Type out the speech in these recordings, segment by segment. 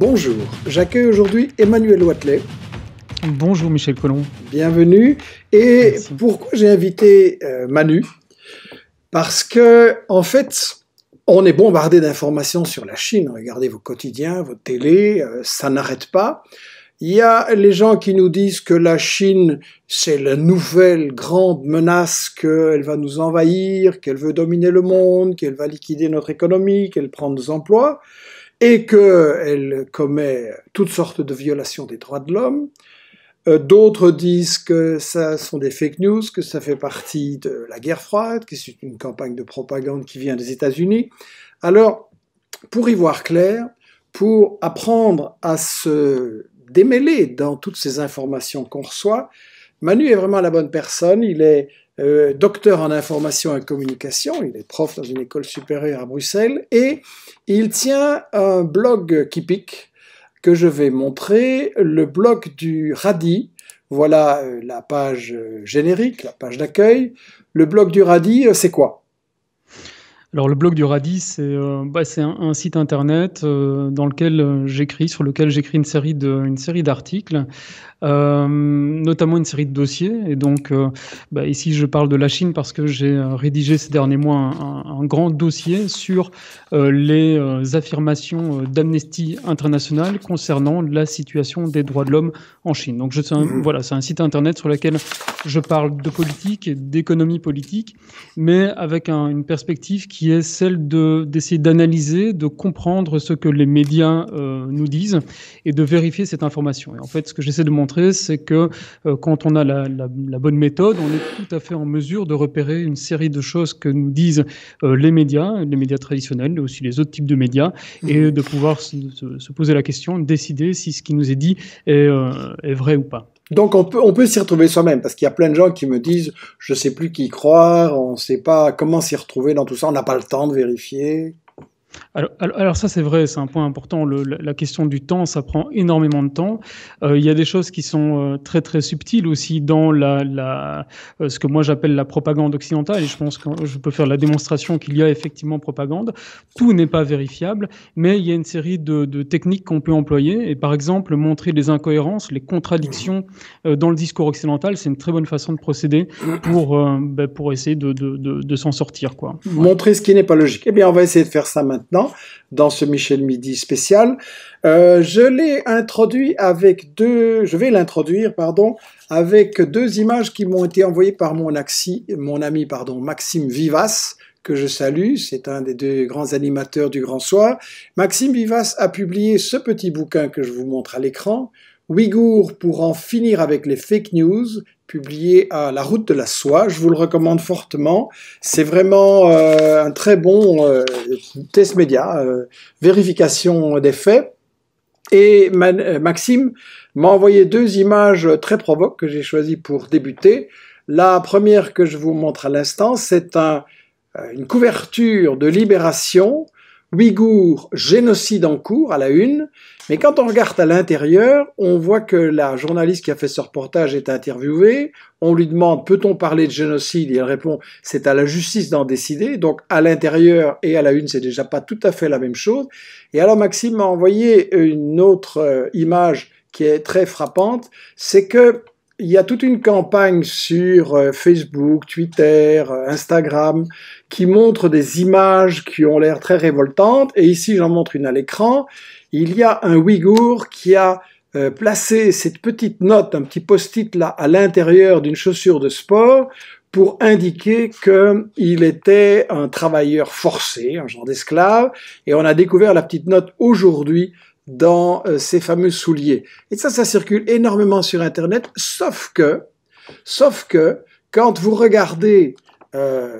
Bonjour, j'accueille aujourd'hui Emmanuel Watley. Bonjour Michel Colomb. Bienvenue. Et pourquoi j'ai invité euh, Manu Parce que, en fait, on est bombardé d'informations sur la Chine. Regardez vos quotidiens, vos télé, euh, ça n'arrête pas. Il y a les gens qui nous disent que la Chine, c'est la nouvelle grande menace, qu'elle va nous envahir, qu'elle veut dominer le monde, qu'elle va liquider notre économie, qu'elle prend nos emplois et qu'elle commet toutes sortes de violations des droits de l'homme. Euh, d'autres disent que ça sont des fake news, que ça fait partie de la guerre froide, que c'est une campagne de propagande qui vient des États-Unis. Alors, pour y voir clair, pour apprendre à se démêler dans toutes ces informations qu'on reçoit, Manu est vraiment la bonne personne. Il est euh, docteur en information et communication, il est prof dans une école supérieure à Bruxelles, et il tient un blog qui pique que je vais montrer, le blog du Radi. Voilà euh, la page euh, générique, la page d'accueil. Le blog du Radi, c'est quoi alors le blog du radi c'est bah, un, site internet dans lequel j'écris, sur lequel j'écris une série une série d'articles euh, notamment une série de dossiers. Et donc, euh, bah, ici, je parle de la Chine parce que j'ai euh, rédigé ces derniers mois un, grand dossier sur les affirmations d'Amnesty International concernant la situation des droits de l'homme en Chine. Donc, je, mhm. voilà, c'est un site internet sur lequel je parle de politique et d'économie politique, mais avec une perspective qui est celle de, d'essayer d'analyser, de comprendre ce que les médias nous disent et de vérifier cette information. Et en fait, ce que j'essaie de montrer, c'est que euh, quand on a la, bonne méthode, on est tout à fait en mesure de repérer une série de choses que nous disent euh, les médias, les médias traditionnels, mais aussi les autres types de médias, et mhm. de pouvoir se, poser la question, décider si ce qui nous est dit est, euh, vrai ou pas. Donc on peut s'y retrouver soi-même parce qu'il y a plein de gens qui me disent je ne sais plus qui croire, on ne sait pas comment s'y retrouver dans tout ça, on n'a pas le temps de vérifier. Alors, ça c'est vrai, c'est un point important. la question du temps, ça prend énormément de temps. Euh, il y a des choses qui sont euh, très très subtiles aussi dans la, euh, ce que moi j'appelle la propagande occidentale. Et je pense que je peux faire la démonstration qu'il y a effectivement propagande. Tout n'est pas vérifiable, mais il y a une série de, techniques qu'on peut employer. Et par exemple, montrer les incohérences, les contradictions dans le discours occidental, c'est une très bonne façon de procéder pour ben, pour essayer de, s'en sortir quoi. Montrer ce qui n'est pas logique. Eh bien, on va essayer de faire ça maintenant dans ce Michel Midi spécial. Euh, je l'ai introduit avec deux, je vais l'introduire, pardon, avec deux images qui m'ont été envoyées par mon, mon ami pardon, Maxime Vivas, que je salue, c'est un des deux grands animateurs du Grand Soir. Maxime Vivas a publié ce petit bouquin que je vous montre à l'écran, Ouïghour pour en finir avec les fake news, publié à La Route de la Soie. Je vous le recommande fortement. C'est vraiment euh, un très bon euh, test média, euh, vérification des faits. Et Maxime m'a envoyé deux images très provoques que j'ai choisies pour débuter. La première que je vous montre à l'instant, c'est une couverture de Libération Ouïghours, génocide en cours à la une, mais quand on regarde à l'intérieur, on voit que la journaliste qui a fait ce reportage est interviewée, on lui demande peut-on parler de génocide et elle répond c'est à la justice d'en décider, donc à l'intérieur et à la une c'est déjà pas tout à fait la même chose. Et alors Maxime m'a envoyé une autre euh, image qui est très frappante, c'est que il y a toute une campagne sur euh, Facebook, Twitter, euh, Instagram qui montre des images qui ont l'air très révoltantes. Et ici, j'en montre une à l'écran. Il y a un Ouïghour qui a euh, placé cette petite note, un petit post-it là, à l'intérieur d'une chaussure de sport pour indiquer qu'il était un travailleur forcé, un genre d'esclave. Et on a découvert la petite note aujourd'hui dans euh, ces fameux souliers. Et ça, ça circule énormément sur Internet, sauf que, sauf que quand vous regardez euh,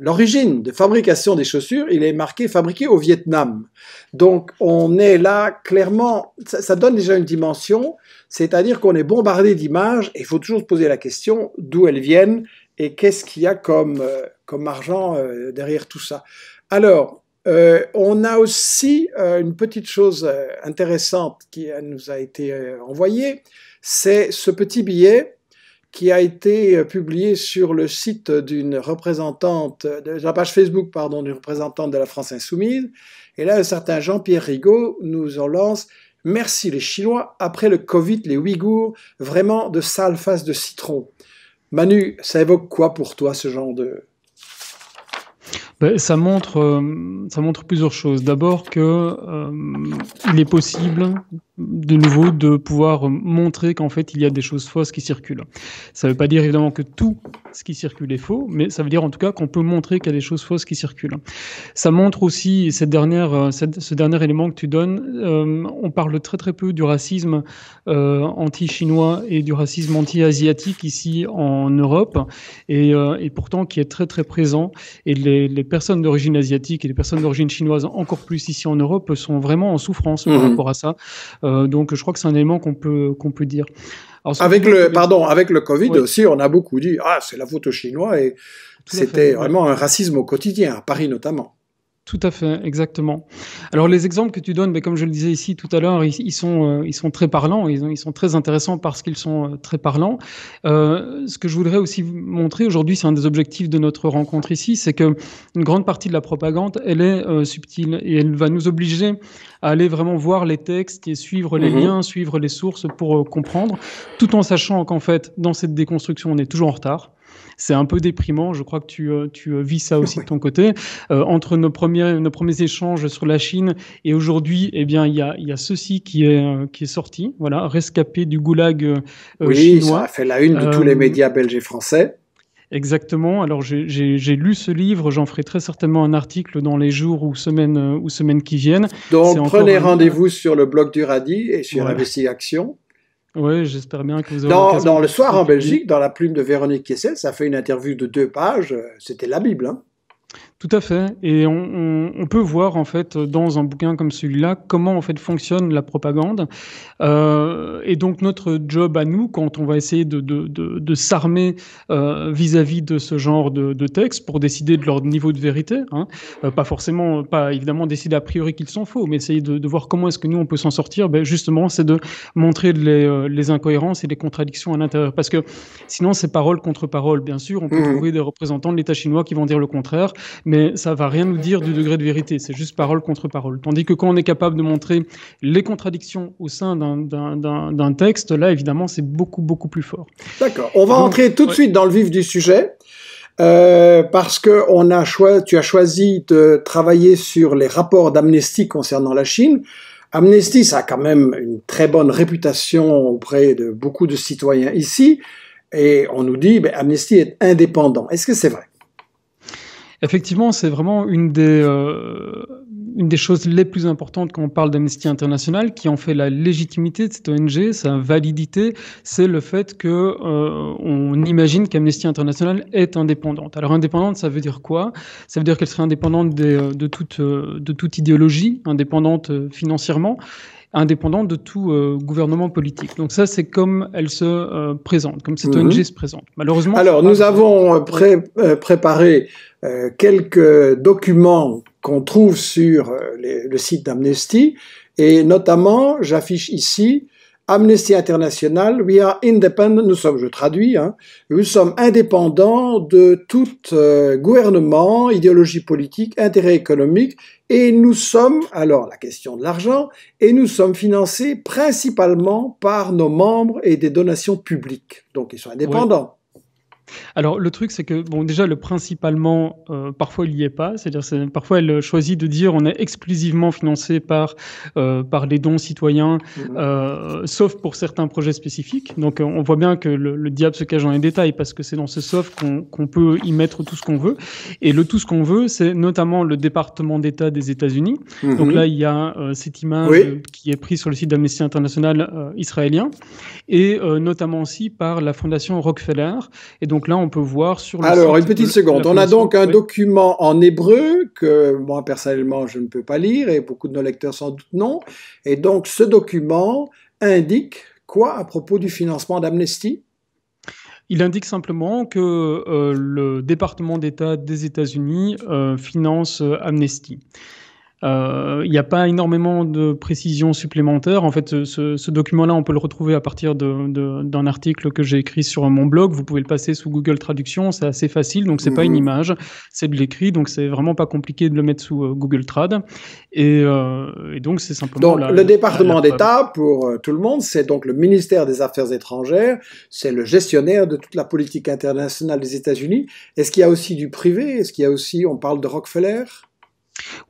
l'origine de fabrication des chaussures, il est marqué fabriqué au Vietnam. Donc on est là clairement, ça, ça donne déjà une dimension, c'est-à-dire qu'on est bombardé d'images et il faut toujours se poser la question d'où elles viennent et qu'est-ce qu'il y a comme, euh, comme argent euh, derrière tout ça. Alors, euh, on a aussi euh, une petite chose euh, intéressante qui nous a été envoyée, c'est ce petit billet qui a été publié sur le site d'une représentante, de la page Facebook, pardon, d'une représentante de la France Insoumise. Et là, un certain Jean-Pierre Rigaud nous en lance Merci les Chinois, après le Covid, les Ouïghours, vraiment de sales faces de citron. Manu, ça évoque quoi pour toi ce genre de, ben, ça montre, euh, ça montre plusieurs choses. D'abord que euh, il est possible, de nouveau, de pouvoir montrer qu'en fait il y a des choses fausses qui circulent. Ça ne veut pas dire évidemment que tout ce qui circule est faux, mais ça veut dire en tout cas qu'on peut montrer qu'il y a des choses fausses qui circulent. Ça montre aussi cette dernière, euh, ce dernier élément que tu donnes. on parle très très peu du racisme anti-chinois et du racisme anti-asiatique ici en Europe, et, pourtant qui est très très présent. Et les, les personnes d'origine asiatique et les personnes d'origine chinoise, encore plus ici en Europe, sont vraiment en souffrance par mhm. rapport à ça. Euh, donc, je crois que c'est un élément qu'on peut, qu'on peut dire. avec le, pardon, avec le Covid aussi, on a beaucoup dit, ah, c'est la faute aux Chinois et c'était vraiment un racisme au quotidien, à Paris notamment. Tout à fait, exactement. Alors les exemples que tu donnes, mais ben, comme je le disais ici tout à l'heure, ils, sont euh, ils sont très parlants, ils, ils sont très intéressants parce qu'ils sont euh, très parlants. Euh, ce que je voudrais aussi vous montrer aujourd'hui, c'est un des objectifs de notre rencontre ici, c'est que une grande partie de la propagande, elle est subtile et elle va nous obliger à aller vraiment voir les textes et suivre les mhm. liens, suivre les sources pour comprendre, tout en sachant qu'en fait, dans cette déconstruction, on est toujours en retard c'est un peu déprimant. Je crois que tu, euh, euh, vis ça aussi de ton côté. Euh, entre nos premiers, échanges sur la Chine et aujourd'hui, eh bien, il y a, ceci qui est, sorti. Voilà, rescapé du goulag oui, chinois. fait la une de tous les médias belges et français. Exactement. Alors j'ai lu ce livre, j'en ferai très certainement un article dans les jours ou semaines, qui viennent. Donc prenez rendez-vous sur le blog du Radi et sur voilà. Action. Oui, j'espère bien que vous aurez. Dans, dans Le Soir en Belgique, dans la plume de Véronique Kessel, ça fait une interview de deux pages. Euh, c'était la Bible. Hein. Tout à fait. Et on, peut voir en fait dans un bouquin comme celui-là comment en fait fonctionne la propagande. Euh, et donc notre job à nous, quand on va essayer de, s'armer euh, vis-à-vis de ce genre de, textes, pour décider de leur niveau de vérité, hein, euh, pas forcément, pas évidemment décider a priori qu'ils sont faux, mais essayer de, voir comment est-ce que nous on peut s'en sortir. Ben justement, c'est de montrer les, incohérences et les contradictions à l'intérieur, parce que sinon c'est parole contre parole. Bien sûr, on peut mmh. trouver des représentants de l'État chinois qui vont dire le contraire, mais mais ça va rien nous dire du degré de vérité, c'est juste parole contre parole. Tandis que quand on est capable de montrer les contradictions au sein d'un texte, là, évidemment, c'est beaucoup, beaucoup plus fort. D'accord. On va entrer tout de suite dans le vif du sujet. Euh, parce que on a tu as choisi de travailler sur les rapports d'Amnesty concernant la Chine. Amnesty, ça a quand même une très bonne réputation auprès de beaucoup de citoyens ici, et on nous dit, ben, Amnesty est indépendant. Est-ce que c'est vrai Effectivement, c'est vraiment euh, une des, choses les plus importantes quand on parle d'Amnesty International, qui en fait la légitimité de cette ONG, sa validité, c'est le fait qu'on euh, imagine qu'Amnesty International est indépendante. Alors indépendante, ça veut dire quoi Ça veut dire qu'elle serait indépendante euh, de toute idéologie, indépendante financièrement, indépendante de tout euh, gouvernement politique. Donc ça, c'est comme elle se euh, présente, comme cette mhm. ONG se présente. Malheureusement. Alors nous avons euh, préparé quelques documents qu'on trouve sur le site d'Amnesty, et notamment, j'affiche ici Amnesty International, we are independent, nous sommes, je traduis, hein, nous sommes indépendants de tout euh, gouvernement, idéologie politique, intérêt économique, et nous sommes, alors la question de l'argent, et nous sommes financés principalement par nos membres et des donations publiques. Donc ils sont indépendants. Alors le truc c'est que bon déjà le principalement euh, parfois il n'y est pas, c'est-à-dire parfois elle choisit de dire on est exclusivement financé par euh, par les dons citoyens, mmh. euh, sauf pour certains projets spécifiques. Donc on voit bien que le, diable se cache dans les détails parce que c'est dans ce sauf qu'on peut y mettre tout ce qu'on veut et le tout ce qu'on veut c'est notamment le département d'État des États-Unis. Mmh. Donc là il y a cette image qui est prise sur le site d'Amnesty International israélien et notamment aussi par la fondation Rockefeller et donc là, on peut voir sur le Alors, une petite seconde. On a donc un document en hébreu que moi, personnellement, je ne peux pas lire et beaucoup de nos lecteurs sans doute non. Et donc, ce document indique quoi à propos du financement d'Amnesty il indique simplement que euh, le département d'État des États-Unis euh, finance euh, Amnesty. Euh, il n'y a pas énormément de précisions supplémentaires. En fait, ce, document-là, on peut le retrouver à partir d'un article que j'ai écrit sur mon blog. Vous pouvez le passer sous Google Traduction, c'est assez facile. Donc, c'est pas une mhm. image, c'est de l'écrit. Donc, c'est vraiment pas compliqué de le mettre sous euh, Google Trad. Euh, et, donc, c'est simplement. Donc, le département d'État, pour tout le monde, c'est donc le ministère des Affaires étrangères. C'est le gestionnaire de toute la politique internationale des États-Unis. Est-ce qu'il y a aussi du privé Est-ce qu'il y a aussi, on parle de Rockefeller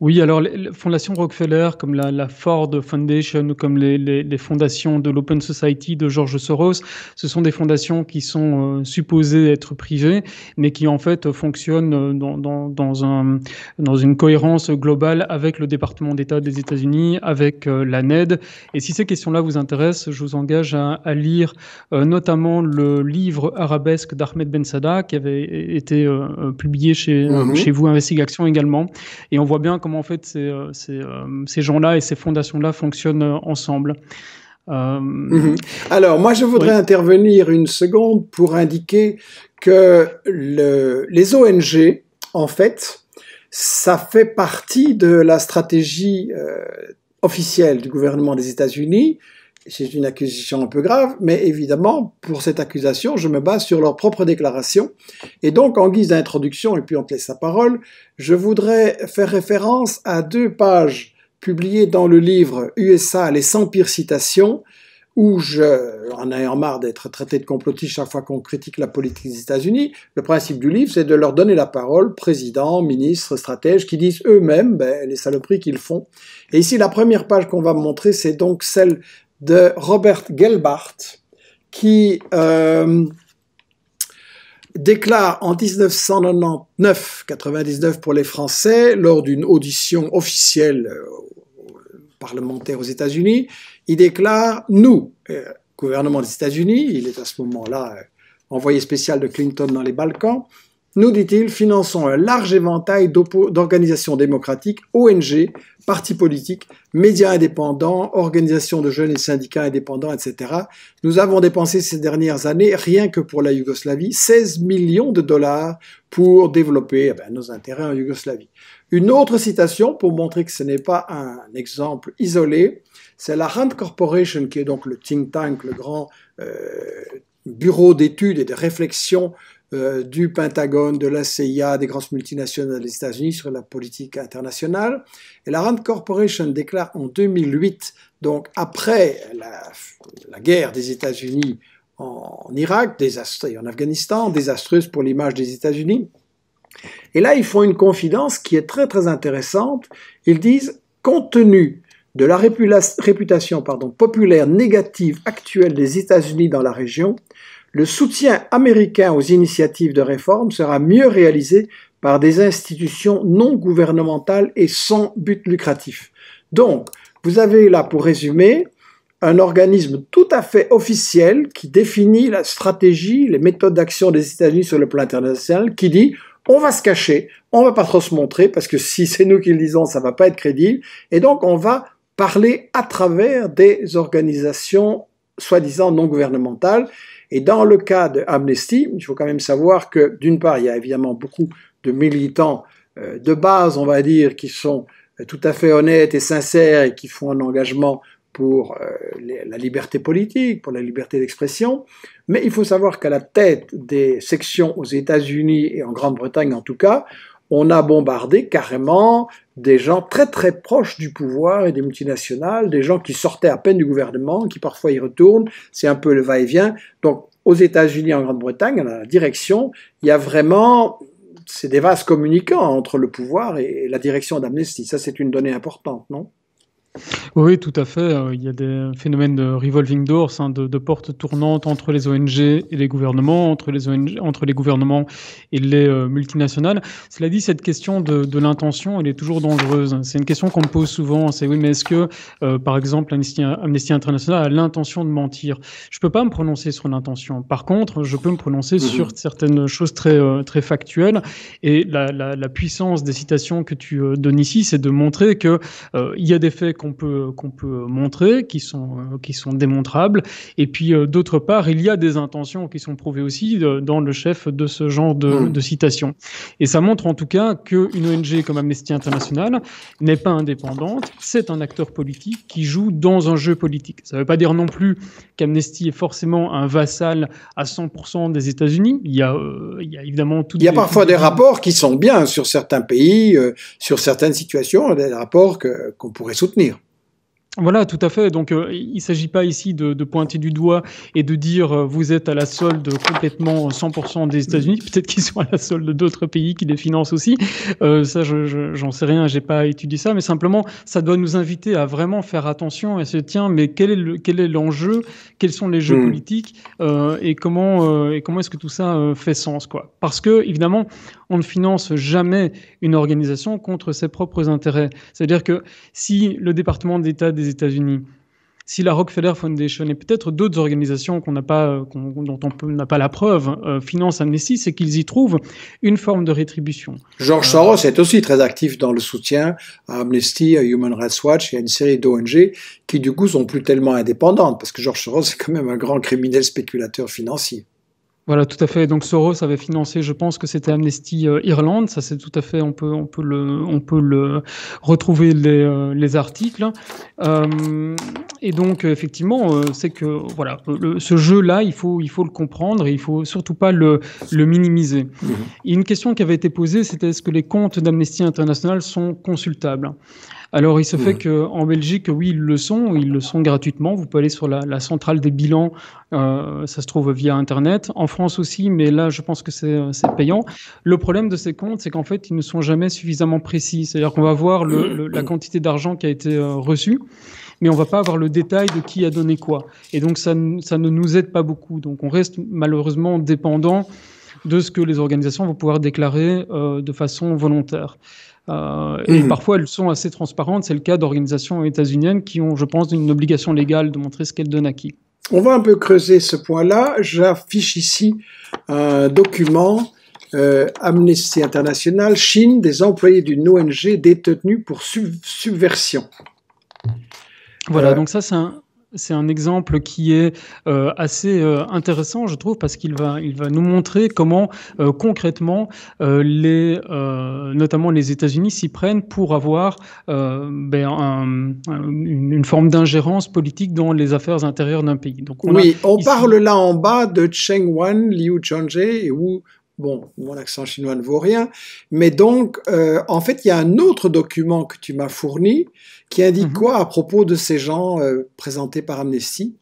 oui, alors les, fondations Rockefeller, comme la, Ford Foundation ou comme les, fondations de l'Open Society de George Soros, ce sont des fondations qui sont euh, supposées être privées, mais qui en fait fonctionnent euh, dans, dans, un, dans une cohérence globale avec le département d'État des États-Unis, avec euh, la NED. Et si ces questions-là vous intéressent, je vous engage à, lire notamment le livre arabesque d'Ahmed Ben qui avait été publié chez, mhm. chez vous, Investigation également. Et on voit bien comment en fait euh, euh, ces, gens-là et ces fondations-là fonctionnent euh, ensemble. Mhm. Alors, moi, je voudrais intervenir une seconde pour indiquer que les ONG, en fait, ça fait partie de la stratégie officielle du gouvernement des États-Unis c'est une accusation un peu grave, mais évidemment, pour cette accusation, je me base sur leur propre déclaration. Et donc, en guise d'introduction, et puis on te laisse la parole, je voudrais faire référence à deux pages publiées dans le livre USA, les 100 pires citations, où je, en ayant marre d'être traité de complotiste chaque fois qu'on critique la politique des États-Unis, le principe du livre, c'est de leur donner la parole, président, ministre, stratège, qui disent eux-mêmes ben, les saloperies qu'ils font. Et ici, la première page qu'on va montrer, c'est donc celle de Robert Gelbart, qui euh, déclare en 1999-99 pour les Français, lors d'une audition officielle euh, parlementaire aux États-Unis, il déclare Nous, euh, gouvernement des États-Unis, il est à ce moment-là envoyé spécial de Clinton dans les Balkans, nous, dit-il, finançons un large éventail d'organisations démocratiques, ONG, partis politiques, médias indépendants, organisations de jeunes et syndicats indépendants, etc. Nous avons dépensé ces dernières années, rien que pour la Yougoslavie, 16 millions de dollars pour développer eh ben, nos intérêts en Yougoslavie. Une autre citation pour montrer que ce n'est pas un exemple isolé, c'est la Rand Corporation, qui est donc le think tank, le grand euh, bureau d'études et de réflexion euh, du Pentagone, de la CIA, des grandes multinationales des États-Unis sur la politique internationale. Et la Rand Corporation déclare en 2008, donc après la, guerre des États-Unis en Irak, désastreuse et en Afghanistan, désastreuse pour l'image des États-Unis. Et là, ils font une confidence qui est très très intéressante. Ils disent, compte tenu de la réputation pardon, populaire négative actuelle des États-Unis dans la région, le soutien américain aux initiatives de réforme sera mieux réalisé par des institutions non gouvernementales et sans but lucratif. Donc, vous avez là, pour résumer, un organisme tout à fait officiel qui définit la stratégie, les méthodes d'action des États-Unis sur le plan international, qui dit on va se cacher, on va pas trop se montrer parce que si c'est nous qui le disons, ça va pas être crédible. Et donc, on va parler à travers des organisations soi-disant non gouvernementales. Et dans le cas d'Amnesty, il faut quand même savoir que d'une part, il y a évidemment beaucoup de militants euh, de base, on va dire, qui sont euh, tout à fait honnêtes et sincères et qui font un engagement pour euh, la liberté politique, pour la liberté d'expression. Mais il faut savoir qu'à la tête des sections aux États-Unis et en Grande-Bretagne en tout cas, on a bombardé carrément des gens très très proches du pouvoir et des multinationales, des gens qui sortaient à peine du gouvernement, qui parfois y retournent, c'est un peu le va-et-vient. Donc aux États-Unis, et en Grande-Bretagne, la direction, il y a vraiment, c'est des vases communicants entre le pouvoir et la direction d'Amnesty. Ça, c'est une donnée importante, non oui, tout à fait. Euh, il y a des phénomènes de revolving doors, hein, de, portes tournantes entre les ONG et les gouvernements, entre les, ONG, entre les gouvernements et les euh, multinationales. Cela dit, cette question de, l'intention, elle est toujours dangereuse. Hein. C'est une question qu'on me pose souvent. C'est oui, mais est-ce que, euh, par exemple, Amnesty, International a l'intention de mentir Je ne peux pas me prononcer sur l'intention. Par contre, je peux me prononcer mm-hmm. sur certaines choses très, très factuelles. Et la, puissance des citations que tu donnes ici, c'est de montrer qu'il il y a des faits qu'on peut, montrer, qui sont, euh, démontrables. Et puis, euh, d'autre part, il y a des intentions qui sont prouvées aussi euh, dans le chef de ce genre hmm. de, citation. Et ça montre en tout cas qu'une ONG comme Amnesty International n'est pas indépendante, c'est un acteur politique qui joue dans un jeu politique. Ça ne veut pas dire non plus qu'Amnesty est forcément un vassal à 100% des États-Unis. Il, y a, évidemment tout. Il y a parfois des rapports qui sont bien sur certains pays, sur certaines situations, des rapports qu'on pourrait soutenir. Voilà, tout à fait. Donc, euh, il ne s'agit pas ici de, pointer du doigt et de dire euh, vous êtes à la solde complètement 100% des États-Unis. Mm-hmm. Peut-être qu'ils sont à la solde d'autres pays qui les financent aussi. Euh, ça, j'en je, sais rien, j'ai pas étudié ça, mais simplement, ça doit nous inviter à vraiment faire attention et se tiens, mais quel est le, l'enjeu, quels sont les jeux mm-hmm. politiques et comment et comment est-ce que tout ça fait sens quoi Parce que évidemment, on ne finance jamais une organisation contre ses propres intérêts. C'est-à-dire que si le département d'État des etats États-Unis, si la Rockefeller Foundation et peut-être d'autres organisations qu'on pas, euh, dont on n'a pas la preuve, euh, financent Amnesty, c'est qu'ils y trouvent une forme de rétribution. George euh, Soros est aussi très actif dans le soutien à Amnesty, à Human Rights Watch et à une série d'ONG qui du coup sont plus tellement indépendantes parce que George Soros est quand même un grand criminel spéculateur financier. Voilà, tout à fait. Donc Soros avait financé, je pense que c'était Amnesty euh, Irlande. Ça, c'est tout à fait, on peut, on peut le, on peut le retrouver les, euh, articles. Euh, et donc effectivement, c'est que voilà, ce jeu-là, il faut, il faut le comprendre et il faut surtout pas le, le minimiser. Mhm. une question qui avait été posée, c'était est-ce que les comptes d'Amnesty International sont consultables alors, il se fait qu'en Belgique, oui, ils le sont. Ils le sont gratuitement. Vous pouvez aller sur la, centrale des bilans. Euh, ça se trouve via Internet. En France aussi, mais là, je pense que euh, c'est payant. Le problème de ces comptes, c'est qu'en fait, ils ne sont jamais suffisamment précis. C'est-à-dire qu'on va voir la quantité d'argent qui a été euh, reçue mais on va pas avoir le détail de qui a donné quoi. Et donc ça, ne nous aide pas beaucoup. Donc on reste malheureusement dépendant de ce que les organisations vont pouvoir déclarer de façon volontaire. Euh, et mhm. parfois, elles sont assez transparentes. C'est le cas d'organisations états-uniennes qui ont, je pense, une obligation légale de montrer ce qu'elles donnent à qui. On va un peu creuser ce point-là. J'affiche ici un document euh, Amnesty International, Chine, des employés d'une ONG détenus pour subversion. Voilà, euh, donc ça, c'est un, c'est un exemple qui est euh, assez euh, intéressant, je trouve, parce qu'il va, il va nous montrer comment euh, concrètement les, notamment les États-Unis s'y prennent pour avoir ben, une forme d'ingérence politique dans les affaires intérieures d'un pays. oui, on parle là en bas de Cheng Wan, Liu Chang'e et Bon, mon accent chinois ne vaut rien. Mais donc, euh, en fait, il y a un autre document que tu m'as fourni qui indique mhm. quoi à propos de ces gens euh, présentés par Amnesty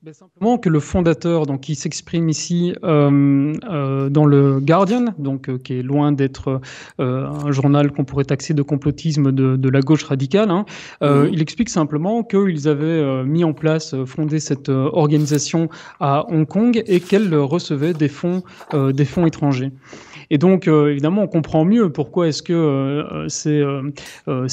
ben, simplement que le fondateur, donc, qui s'exprime ici euh, euh, dans le Guardian, donc, euh, qui est loin d'être un journal qu'on pourrait taxer de complotisme de, la gauche radicale, hein, mhm. il explique simplement qu'ils avaient mis en place, fondé cette organisation à Hong Kong et qu'elle recevait des fonds, des fonds étrangers. Et donc, euh, évidemment, on comprend mieux pourquoi est-ce que euh, euh,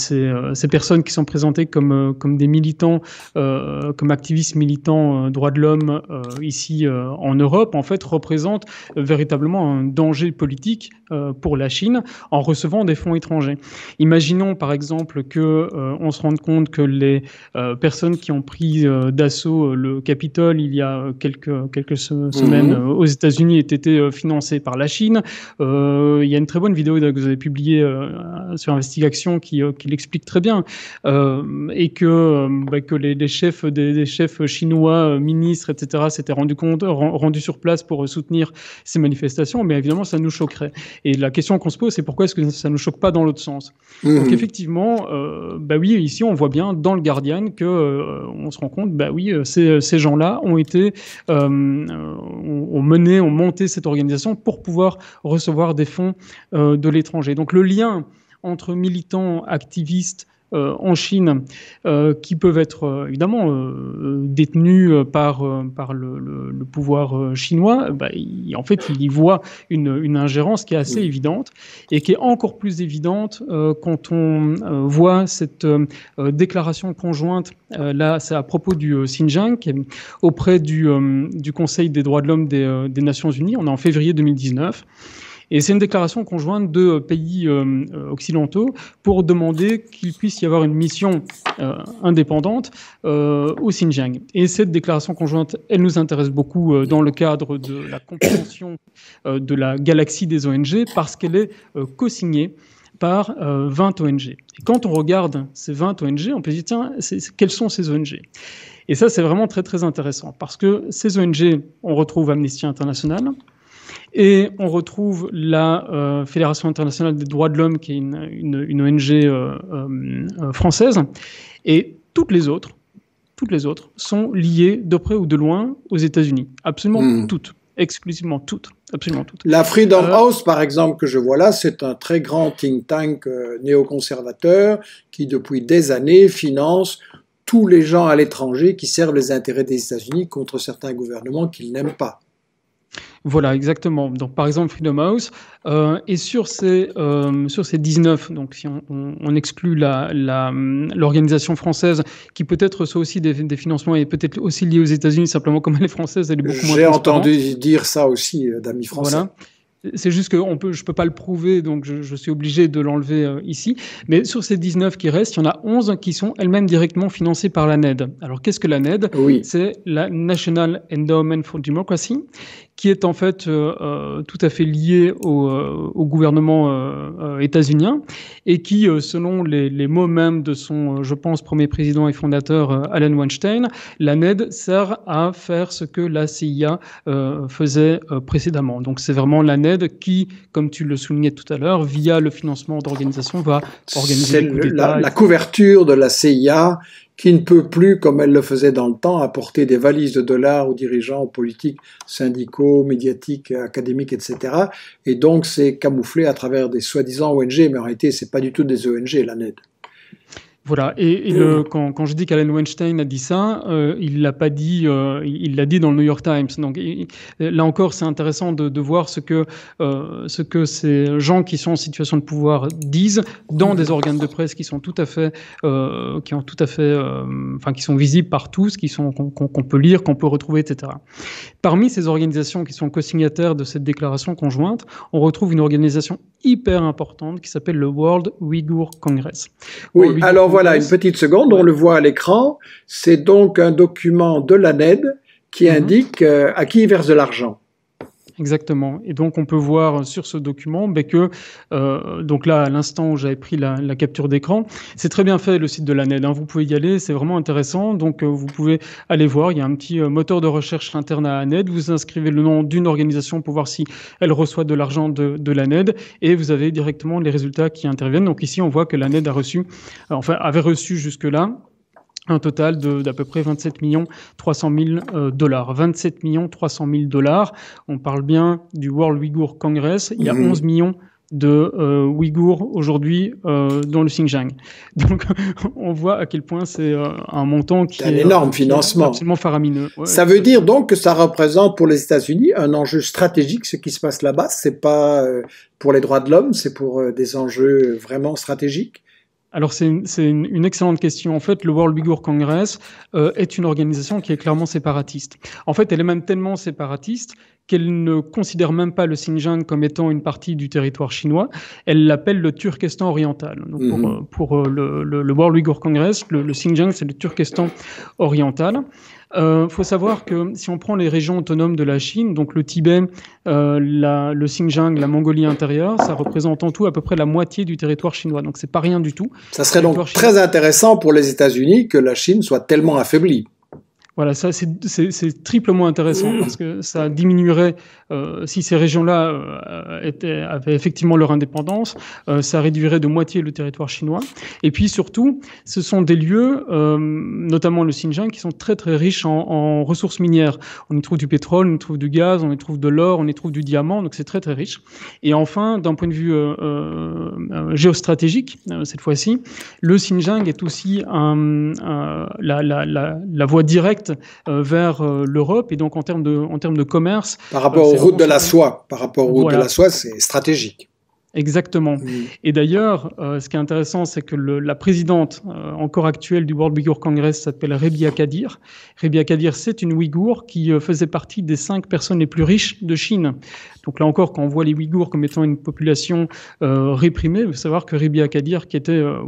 ces, personnes qui sont présentées comme, des militants, comme activistes militants droits de l'homme ici en Europe, en fait, représentent véritablement un danger politique pour la Chine en recevant des fonds étrangers. Imaginons, par exemple, qu'on on se rende compte que les personnes qui ont pris d'assaut le Capitole il y a quelques, mhm. semaines aux États-Unis étaient financées par la Chine. Euh, il y a une très bonne vidéo que vous avez publiée euh, sur Investigation qui, euh, qui l'explique très bien. et que, bah, que les, chefs, des, chefs chinois, ministres, etc., s'étaient rendus compte, sur place pour soutenir ces manifestations. Mais évidemment, ça nous choquerait. Et la question qu'on se pose, c'est pourquoi est-ce que ça ne nous choque pas dans l'autre sens mmh. Donc, effectivement, bah oui, ici, on voit bien dans le Guardian que on se rend compte, bah oui, ces, ces gens-là ont été, ont mené, ont monté cette organisation pour pouvoir recevoir des fonds euh, de l'étranger. Donc le lien entre militants, activistes, euh, en Chine euh, qui peuvent être évidemment détenus par, par le, pouvoir chinois, bah, en fait, il y voit une, ingérence qui est assez évidente et qui est encore plus évidente quand on voit cette déclaration conjointe, là, c'est à propos du Xinjiang, auprès du, du Conseil des droits de l'homme des, des Nations Unies, on est en février 2019. Et c'est une déclaration conjointe de pays euh, euh, occidentaux pour demander qu'il puisse y avoir une mission euh, indépendante au Xinjiang. Et cette déclaration conjointe, elle nous intéresse beaucoup dans le cadre de la compréhension de la galaxie des ONG parce qu'elle est co-signée par 20 ONG. Et quand on regarde ces 20 ONG, on peut se dire, tiens, quelles sont ces ONG Et ça, c'est vraiment très, très intéressant, parce que ces ONG, on retrouve Amnesty International, et on retrouve la euh, Fédération internationale des droits de l'homme, qui est une, ONG euh, euh, française. Et toutes les autres, toutes les autres sont liées de près ou de loin aux États-Unis. Absolument hmm. toutes exclusivement toutes, absolument toutes. La Freedom House, par exemple, que je vois là, c'est un très grand think tank néoconservateur qui, depuis des années, finance tous les gens à l'étranger qui servent les intérêts des États-Unis contre certains gouvernements qu'ils n'aiment pas. Voilà, exactement. Donc, par exemple, Freedom House. Euh, et sur ces, euh, sur ces 19, donc si on, exclut l'organisation la, française, qui peut-être reçoit aussi des, financements et peut-être aussi liée aux États-Unis, simplement comme elle est française, elle est beaucoup moins J'ai entendu dire ça aussi euh, d'amis français. Voilà. C'est juste que je ne peux pas le prouver, donc je, suis obligé de l'enlever ici. Mais sur ces 19 qui restent, il y en a 11 qui sont elles-mêmes directement financées par la NED. Alors qu'est-ce que la NED oui. C'est la National Endowment for Democracy, qui est en fait euh, euh, tout à fait lié au, euh, gouvernement euh, états-unien et qui, selon les, mots même de son, je pense, premier président et fondateur Alan Weinstein, la NED sert à faire ce que la CIA faisait précédemment. Donc c'est vraiment la NED qui, comme tu le soulignais tout à l'heure, via le financement d'organisations, va organiser la, la couverture de la CIA qui ne peut plus, comme elle le faisait dans le temps, apporter des valises de dollars aux dirigeants, aux politiques, syndicaux, médiatiques, académiques, etc. Et donc c'est camouflé à travers des soi-disant ONG, mais en réalité c'est pas du tout des ONG la NED. Voilà, et, quand, quand, je dis qu'Alan Weinstein a dit ça, euh, il l'a pas dit, euh, il l'a dit dans le New York Times. Donc là encore, c'est intéressant de, de, voir ce que, euh, ce que ces gens qui sont en situation de pouvoir disent dans des organes de presse qui sont tout à fait, euh, qui ont tout à fait, euh, enfin qui sont visibles par tous, qui sont qu'on peut lire, qu'on peut retrouver, etc. Parmi ces organisations qui sont co-signataires de cette déclaration conjointe, on retrouve une organisation hyper importante qui s'appelle le World Uyghur Congress. Oui, alors voilà une petite seconde, on le voit à l'écran. C'est donc un document de l'ANED qui mm-hmm. indique euh, à qui il verse de l'argent exactement. Et donc on peut voir sur ce document ben, que, euh, donc là à l'instant où j'avais pris la, capture d'écran, c'est très bien fait le site de l'ANED. Hein. Vous pouvez y aller, c'est vraiment intéressant. Donc euh, vous pouvez aller voir, il y a un petit euh, moteur de recherche interne à NED. Vous inscrivez le nom d'une organisation pour voir si elle reçoit de l'argent de, de l'ANED et vous avez directement les résultats qui interviennent. Donc ici on voit que l'ANED a reçu, enfin avait reçu jusque-là un total d'à peu près 27 millions 300 000 euh, dollars. 27 millions 300 000 dollars. On parle bien du World Uyghur Congress. Il y a 11 mhm. millions de euh, aujourd'hui euh, dans le Xinjiang. Donc on voit à quel point c'est un montant qui est énorme financement, absolument faramineux. ça veut dire donc que ça représente pour les États-Unis un enjeu stratégique. Ce qui se passe là-bas, c'est pas pour les droits de l'homme, c'est pour des enjeux vraiment stratégiques alors c'est une, excellente question. En fait, le World Uyghur Congress euh, est une organisation qui est clairement séparatiste. En fait, elle est même tellement séparatiste qu'elle ne considère même pas le Xinjiang comme étant une partie du territoire chinois. Elle l'appelle le Turkestan oriental. pour, mhm. euh, euh, le, le, World Uyghur Congress, le, Xinjiang, c'est le Turkestan oriental. Il euh, faut savoir que si on prend les régions autonomes de la Chine, donc le Tibet, le Xinjiang, la Mongolie intérieure, ça représente en tout à peu près la moitié du territoire chinois. Donc c'est pas rien du tout. Ça serait donc très intéressant pour les États-Unis que la Chine soit tellement affaiblie. Voilà, ça c'est triplement intéressant mmh. parce que ça diminuerait, euh, si ces régions-là euh, avaient effectivement leur indépendance, euh, ça réduirait de moitié le territoire chinois. Et puis surtout, ce sont des lieux, notamment le Xinjiang, qui sont très très riches en, ressources minières. On y trouve du pétrole, on y trouve du gaz, on y trouve de l'or, on y trouve du diamant, donc c'est très très riche. Et enfin, d'un point de vue géostratégique, cette fois-ci, le Xinjiang est aussi un, la voie directe euh, vers euh, l'Europe. Et donc, en termes de, en termes de commerce. Par rapport euh, aux routes de la soie, par rapport aux de la soie, c'est stratégique. Exactement. Mm. Et d'ailleurs, ce qui est intéressant, c'est que la présidente encore actuelle du World Uyghur Congress s'appelle Rebia Kadir. Rebia Kadir, c'est une Ouïghour qui faisait partie des cinq personnes les plus riches de Chine. Donc là encore, quand on voit les Ouïghours comme étant une population euh, réprimée, il faut savoir que Ribia Kadir, qui était euh,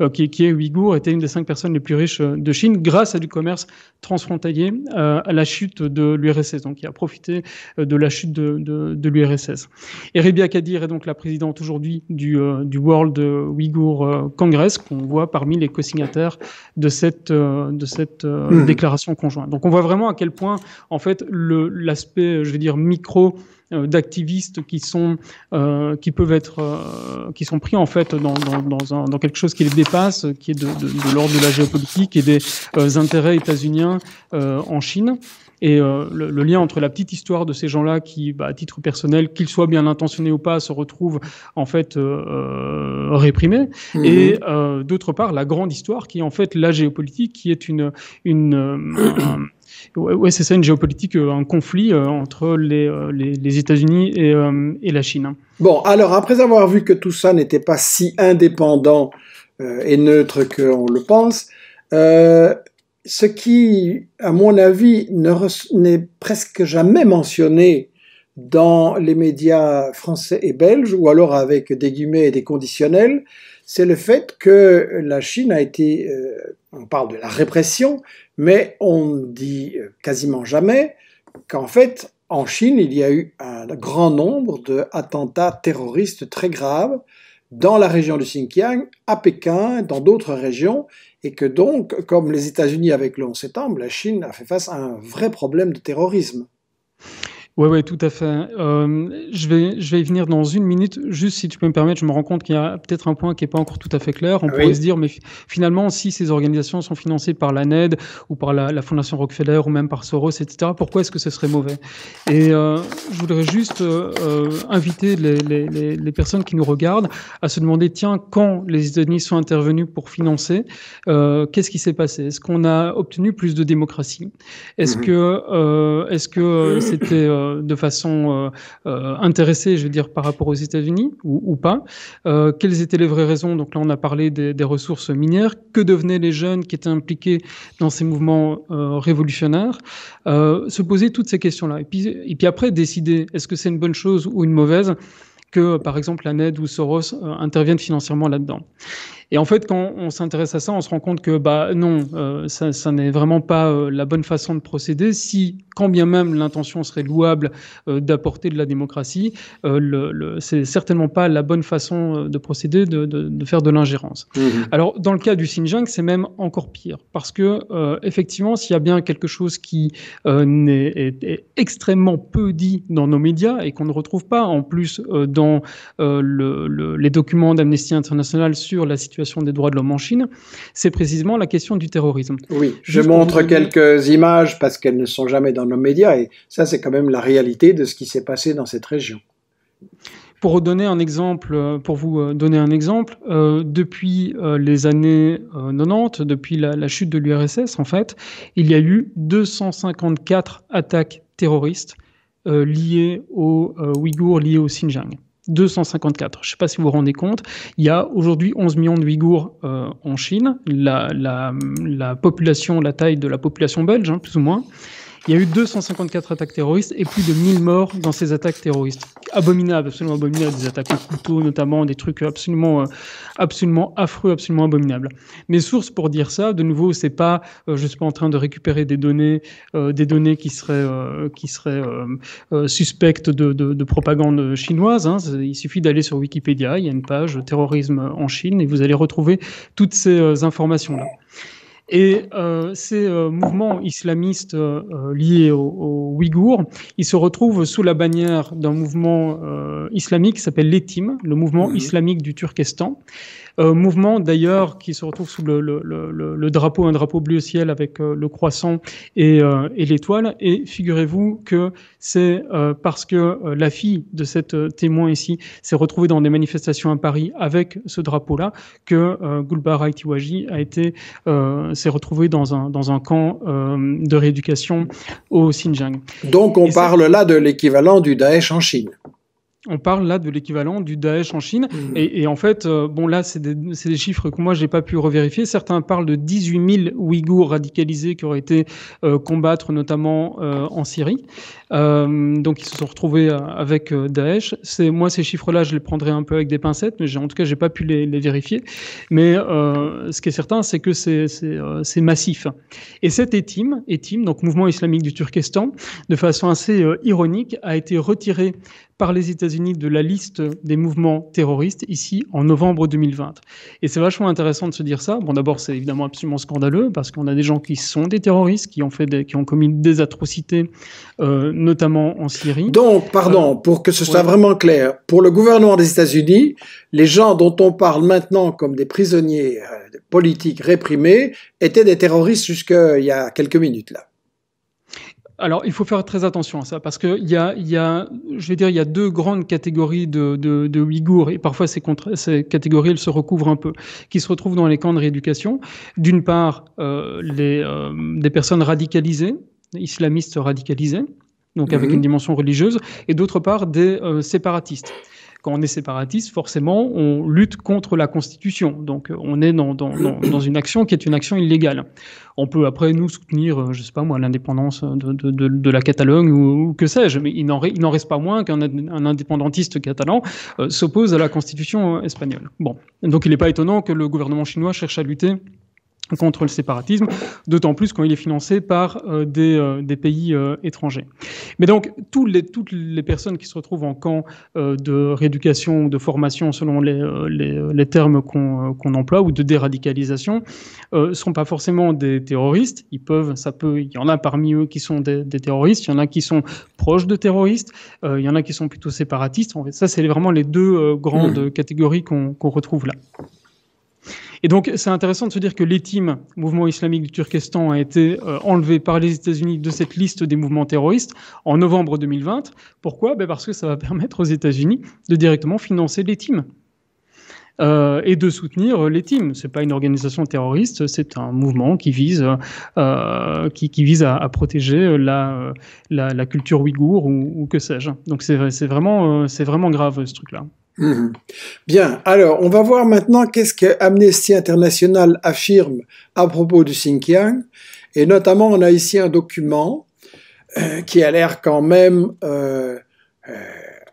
euh, qui, est Ouïghour, était une des cinq personnes les plus riches de Chine grâce à du commerce transfrontalier à la chute de l'URSS, donc il a profité de la chute de, l'URSS. Et Ribia Akadir est donc la présidente aujourd'hui du, du, World Uyghur Congress, qu'on voit parmi les co-signataires de cette, de cette mhm. déclaration conjointe. Donc on voit vraiment à quel point, en fait, l'aspect, je vais dire, micro- euh, d'activistes qui sont euh, qui peuvent être euh, qui sont pris en fait dans, dans, quelque chose qui les dépasse, qui est de, de l'ordre de la géopolitique et des intérêts états-uniens en Chine. Et euh, le, lien entre la petite histoire de ces gens-là qui, bah, à titre personnel, qu'ils soient bien intentionnés ou pas, se retrouvent en fait euh, euh, réprimés, mhm. et d'autre part la grande histoire qui est en fait la géopolitique, qui est une, une Ouais, c'est ça, une géopolitique, un conflit entre les, les, États-Unis et, et, la Chine. Bon, alors après avoir vu que tout ça n'était pas si indépendant et neutre qu'on le pense, ce qui, à mon avis, n'est presque jamais mentionné dans les médias français et belges, ou alors avec des guillemets et des conditionnels, c'est le fait que la Chine a été, euh, on parle de la répression, mais on dit quasiment jamais qu'en fait, en Chine, il y a eu un grand nombre d'attentats terroristes très graves dans la région du Xinjiang, à Pékin, dans d'autres régions, et que donc, comme les États-Unis avec le 11 septembre, la Chine a fait face à un vrai problème de terrorisme. Oui, ouais, tout à fait. Euh, je, vais, je vais y venir dans une minute. Juste si tu peux me permettre, je me rends compte qu'il y a peut-être un point qui n'est pas encore tout à fait clair. On ah pourrait se dire, mais finalement, si ces organisations sont financées par la NED ou par la, la Fondation Rockefeller ou même par Soros, etc., pourquoi est-ce que ce serait mauvais Et euh, je voudrais juste euh, euh inviter les, les, les, personnes qui nous regardent à se demander, tiens, quand les États-Unis sont intervenus pour financer, euh, qu'est-ce qui s'est passé Est-ce qu'on a obtenu plus de démocratie Est-ce mm-hmm. que, euh, est-ce que c'était de façon euh, euh, intéressée, je veux dire, par rapport aux États-Unis ou, pas. Euh, quelles étaient les vraies raisons Donc là, on a parlé des, ressources minières. Que devenaient les jeunes qui étaient impliqués dans ces mouvements révolutionnaires Se poser toutes ces questions-là. Et puis, et puis après, décider est-ce que c'est une bonne chose ou une mauvaise que, par exemple, la NED ou Soros interviennent financièrement là-dedans. Et en fait, quand on s'intéresse à ça, on se rend compte que bah non, euh, ça, n'est vraiment pas euh, la bonne façon de procéder. Si, quand bien même l'intention serait louable euh, d'apporter de la démocratie, le, c'est certainement pas la bonne façon de procéder de, faire de l'ingérence. Mmh. Alors, dans le cas du Xinjiang, c'est même encore pire parce que effectivement, s'il y a bien quelque chose qui n'est, est, extrêmement peu dit dans nos médias et qu'on ne retrouve pas en plus dans les documents d'Amnesty International sur la situation situation des droits de l'homme en Chine, c'est précisément la question du terrorisme. Oui, je montre quelques images parce qu'elles ne sont jamais dans nos médias et ça, c'est quand même la réalité de ce qui s'est passé dans cette région. Pour donner un exemple, euh, pour vous euh, donner un exemple, euh, depuis les années 90, depuis la, la chute de l'URSS, en fait, il y a eu 254 attaques terroristes liées aux Ouïghours, liées au Xinjiang. 254. Je ne sais pas si vous vous rendez compte. Il y a aujourd'hui 11 millions de Ouïghours euh, en Chine. La, population, la taille de la population belge, hein, plus ou moins. Il y a eu 254 attaques terroristes et plus de 1000 morts dans ces attaques terroristes. abominable absolument abominables, des attaques au couteau notamment, des trucs absolument, euh, absolument affreux, absolument abominables. Mes sources pour dire ça, de nouveau, c'est pas, euh, je suis pas en train de récupérer des données, euh, des données qui seraient, euh, qui seraient suspectes de, propagande chinoise. Hein. Il suffit d'aller sur Wikipédia, il y a une page terrorisme en Chine et vous allez retrouver toutes ces informations là. Et euh, ces euh, mouvements islamistes euh, liés aux, Ouïghours, ils se retrouvent sous la bannière d'un mouvement islamique qui s'appelle l'ETIM, le mouvement mhm. islamique du Turkestan. Euh, mouvement d'ailleurs qui se retrouve sous le, le, le, le, drapeau, un drapeau bleu ciel avec euh, le croissant et, euh, et l'étoile. Et figurez-vous que c'est parce que la fille de cette témoin ici s'est retrouvée dans des manifestations à Paris avec ce drapeau-là que Gulbar Itiwaji a été s'est retrouvée dans un dans un camp de rééducation au Xinjiang. Donc on parle là de l'équivalent du Daesh en Chine on parle là de l'équivalent du Daesh en Chine. Mmh. Et, en fait, euh, bon, là, c'est des, chiffres que moi, j'ai pas pu revérifier. Certains parlent de 18 000 Ouïghours radicalisés qui auraient été euh, combattre, notamment euh, en Syrie. Euh, donc ils se sont retrouvés euh, avec euh, Daesh. C'est moi ces chiffres-là, je les prendrais un peu avec des pincettes, mais en tout cas j'ai pas pu les, vérifier. Mais ce qui est certain, c'est que c'est massif. Et cet ETIM, ETIM, donc mouvement islamique du Turkestan, de façon assez ironique, a été retiré par les États-Unis de la liste des mouvements terroristes ici en novembre 2020. Et c'est vachement intéressant de se dire ça. Bon, d'abord, c'est évidemment absolument scandaleux parce qu'on a des gens qui sont des terroristes, qui ont fait, des, qui ont commis des atrocités euh, notamment en Syrie. Donc, pardon, euh, pour que ce soit vraiment clair, pour le gouvernement des États-Unis, les gens dont on parle maintenant comme des prisonniers euh, politiques réprimés étaient des terroristes il y a quelques minutes là. Alors, il faut faire très attention à ça parce que il y a, je vais dire, il y a deux grandes catégories de, Ouïghours et parfois ces, catégories elles se recouvrent un peu, qui se retrouvent dans les camps de rééducation. D'une part, euh, les, des personnes radicalisées, islamistes radicalisés, donc avec mhm. une dimension religieuse, et d'autre part des euh, séparatistes. Quand on est séparatiste, forcément, on lutte contre la Constitution. Donc, euh, on est dans, dans, une action qui est une action illégale. On peut après nous soutenir, euh, je sais pas moi, l'indépendance de, de, la Catalogne ou, que sais-je, mais il n'en reste pas moins qu'un indépendantiste catalan s'oppose à la Constitution espagnole. Bon, donc il n'est pas étonnant que le gouvernement chinois cherche à lutter contre le séparatisme, d'autant plus quand il est financé par euh, euh, des, pays euh, étrangers. Mais donc, toutes les, toutes les personnes qui se retrouvent en camp de rééducation ou de formation, selon les, termes qu'on emploie, ou de déradicalisation, ne sont pas forcément des terroristes. Ils peuvent, ça peut, il y en a parmi eux qui sont des, terroristes, il y en a qui sont proches de terroristes, il y en a qui sont plutôt séparatistes. ça, c'est vraiment les deux grandes mmh. catégories qu'on retrouve là. Et donc, c'est intéressant de se dire que l'ETIM, mouvement islamique du Turkestan, a été euh, enlevé par les États-Unis de cette liste des mouvements terroristes en novembre 2020. Pourquoi ben Parce que ça va permettre aux États-Unis de directement financer l'ETIM. Euh, et de soutenir l'ETIM. ce C'est pas une organisation terroriste, c'est un mouvement qui vise, euh, qui, vise à, protéger la, culture ouïghour ou, que sais-je. Donc c'est vraiment, c'est vraiment grave ce truc-là. Mhm. Bien, alors on va voir maintenant qu'est-ce que Amnesty International affirme à propos du Xinjiang. Et notamment, on a ici un document euh, qui a l'air quand même euh, euh,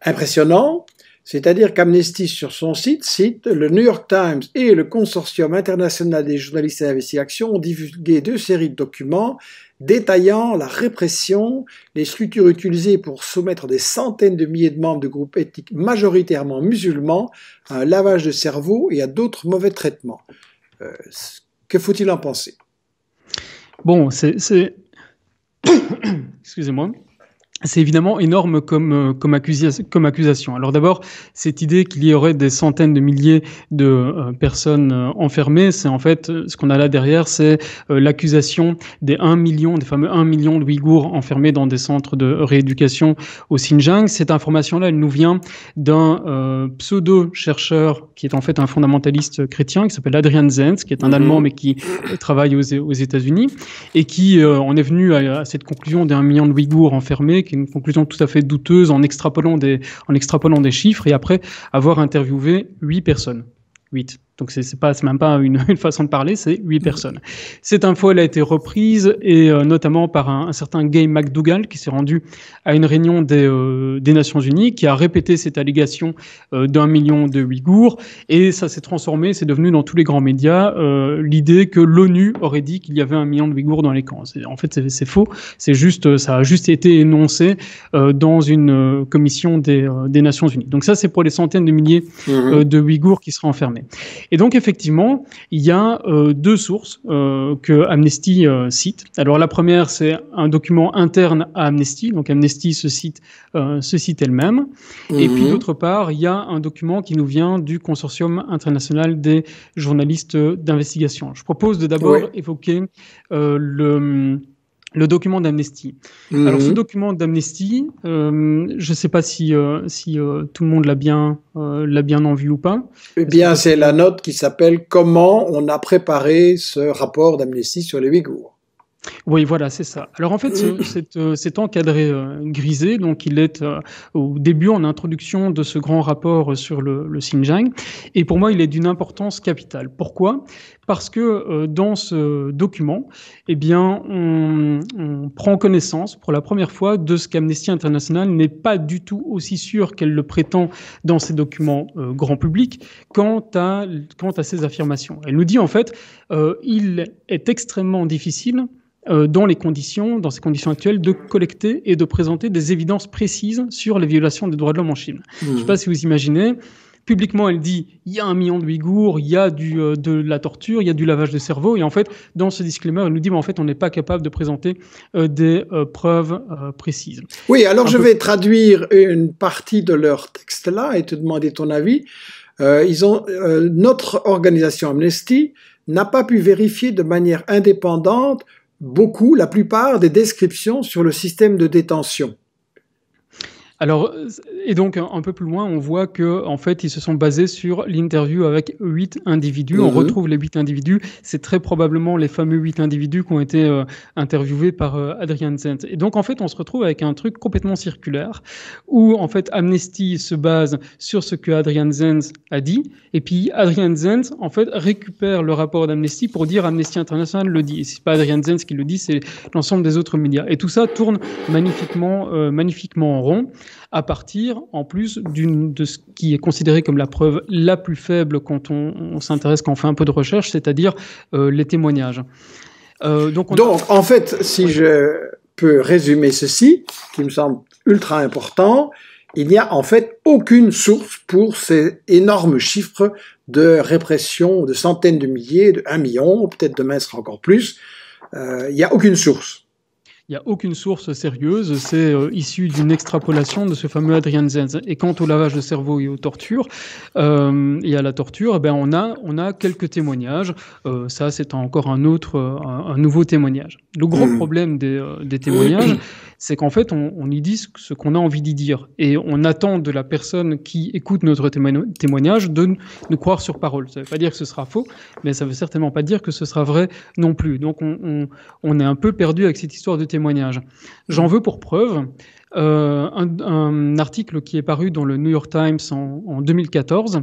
impressionnant. C'est-à-dire qu'Amnesty, sur son site, cite le New York Times et le Consortium international des journalistes et ont divulgué deux séries de documents détaillant la répression, les structures utilisées pour soumettre des centaines de milliers de membres de groupes ethniques majoritairement musulmans à un lavage de cerveau et à d'autres mauvais traitements. Euh, que faut-il en penser Bon, c'est... Excusez-moi c'est évidemment énorme comme, euh, comme, accusation, comme accusation. Alors d'abord, cette idée qu'il y aurait des centaines de milliers de euh, personnes euh, enfermées, c'est en fait ce qu'on a là derrière, c'est l'accusation des 1 million, des fameux 1 million de Ouïghours enfermés dans des centres de rééducation au Xinjiang. Cette information-là, elle nous vient d'un pseudo-chercheur qui est en fait un fondamentaliste chrétien qui s'appelle Adrian Zenz, qui est un mm-hmm. Allemand mais qui travaille e, aux, États-Unis et qui en est venu à, cette conclusion des d'un million de Ouïghours enfermés c'est une conclusion tout à fait douteuse en extrapolant des, en extrapolant des chiffres, et après avoir interviewé huit personnes. Huit. Donc c'est pas même pas une, une, façon de parler, c'est huit mm-hmm. personnes. Cette info elle a été reprise et euh, notamment par un, certain Gay McDougall qui s'est rendu à une réunion des, euh, des, Nations Unies qui a répété cette allégation euh, d'un million de Ouïghours et ça s'est transformé, c'est devenu dans tous les grands médias l'idée que l'ONU aurait dit qu'il y avait un million de Ouïghours dans les camps. En fait c'est faux, c'est juste ça a juste été énoncé dans une commission des, des, Nations Unies. Donc ça c'est pour les centaines de milliers mm-hmm. de Ouïghours qui seraient enfermés. Et donc effectivement, il y a euh, deux sources euh, que Amnesty euh, cite. Alors la première, c'est un document interne à Amnesty, donc Amnesty se cite, elle-même. Et puis mhm. d'autre part, il y a un document qui nous vient du Consortium international des journalistes d'investigation. Je propose de d'abord évoquer le le document d'amnistie. Alors, ce mhm. document d'amnistie, euh, je ne sais pas si, euh, si euh, tout le monde l'a bien, l'a bien en vue ou pas. Eh bien, c'est la note qui s'appelle Comment on a préparé ce rapport d'amnistie sur les Ouïghours. Oui, voilà, c'est ça. Alors en fait, c'est euh. euh, cet, encadré euh, grisé, donc il est au début en introduction de ce grand rapport sur le, Xinjiang, et pour moi, il est d'une importance capitale. Pourquoi Parce que dans ce document, eh bien, on, prend connaissance pour la première fois de ce qu'Amnesty International n'est pas du tout aussi sûr qu'elle le prétend dans ses documents grand public quant à ses affirmations. Elle nous dit en fait, il est extrêmement difficile euh, dans les conditions, dans ces conditions actuelles, de collecter et de présenter des évidences précises sur les violations des droits de l'homme en Chine. Je ne mmh. sais pas si vous imaginez. Publiquement, elle dit il y a un million de Ouïghours, il y a euh, de la torture, il y a du lavage de cerveau. Et en fait, dans ce disclaimer, elle nous dit mais en fait, on n'est pas capable de présenter euh, des preuves précises. Oui, alors je vais traduire une partie de leur texte là et te demander ton avis. ont notre organisation Amnesty n'a pas pu vérifier de manière indépendante beaucoup, la plupart des descriptions sur le système de détention. Alors, et donc un peu plus loin, on voit que en fait, ils se sont basés sur l'interview avec huit individus. On mhm. retrouve les huit individus. C'est très probablement les fameux huit individus qui ont été euh, interviewés par euh, Adrian Zenz. Et donc en fait, on se retrouve avec un truc complètement circulaire où en fait Amnesty se base sur ce que Adrian Zenz a dit, et puis Adrian Zenz, en fait récupère le rapport d'Amnesty pour dire Amnesty International le dit. Et c'est pas Adrian Zenz qui le dit, c'est l'ensemble des autres médias. Et tout ça tourne magnifiquement, euh, magnifiquement en rond à partir en plus d'une de ce qui est considéré comme la preuve la plus faible quand on, s'intéresse, quand on fait un peu de recherche, c'est-à-dire euh, les témoignages. Euh, donc, en fait, si je peux résumer ceci, qui me semble ultra important, il n'y a en fait aucune source pour ces énormes chiffres de répression de centaines de milliers, de 1 million, peut-être demain ce sera encore plus. Euh, il n'y a aucune source. Il n'y a aucune source sérieuse. C'est euh, issu d'une extrapolation de ce fameux Adrian Zenz. Et quant au lavage de cerveau et aux tortures, euh, et à la torture, eh ben, on, a, on a quelques témoignages. Euh, ça, c'est encore un autre, un, nouveau témoignage. Le gros mmh. problème des témoignages, c'est qu'en fait, on, y dit ce qu'on a envie d'y dire. Et on attend de la personne qui écoute notre témoignage de nous croire sur parole. Ça ne veut pas dire que ce sera faux, mais ça ne veut certainement pas dire que ce sera vrai non plus. Donc on, est un peu perdu avec cette histoire de témoignage. J'en veux pour preuve. Euh, un, article qui est paru dans le New York Times en, 2014.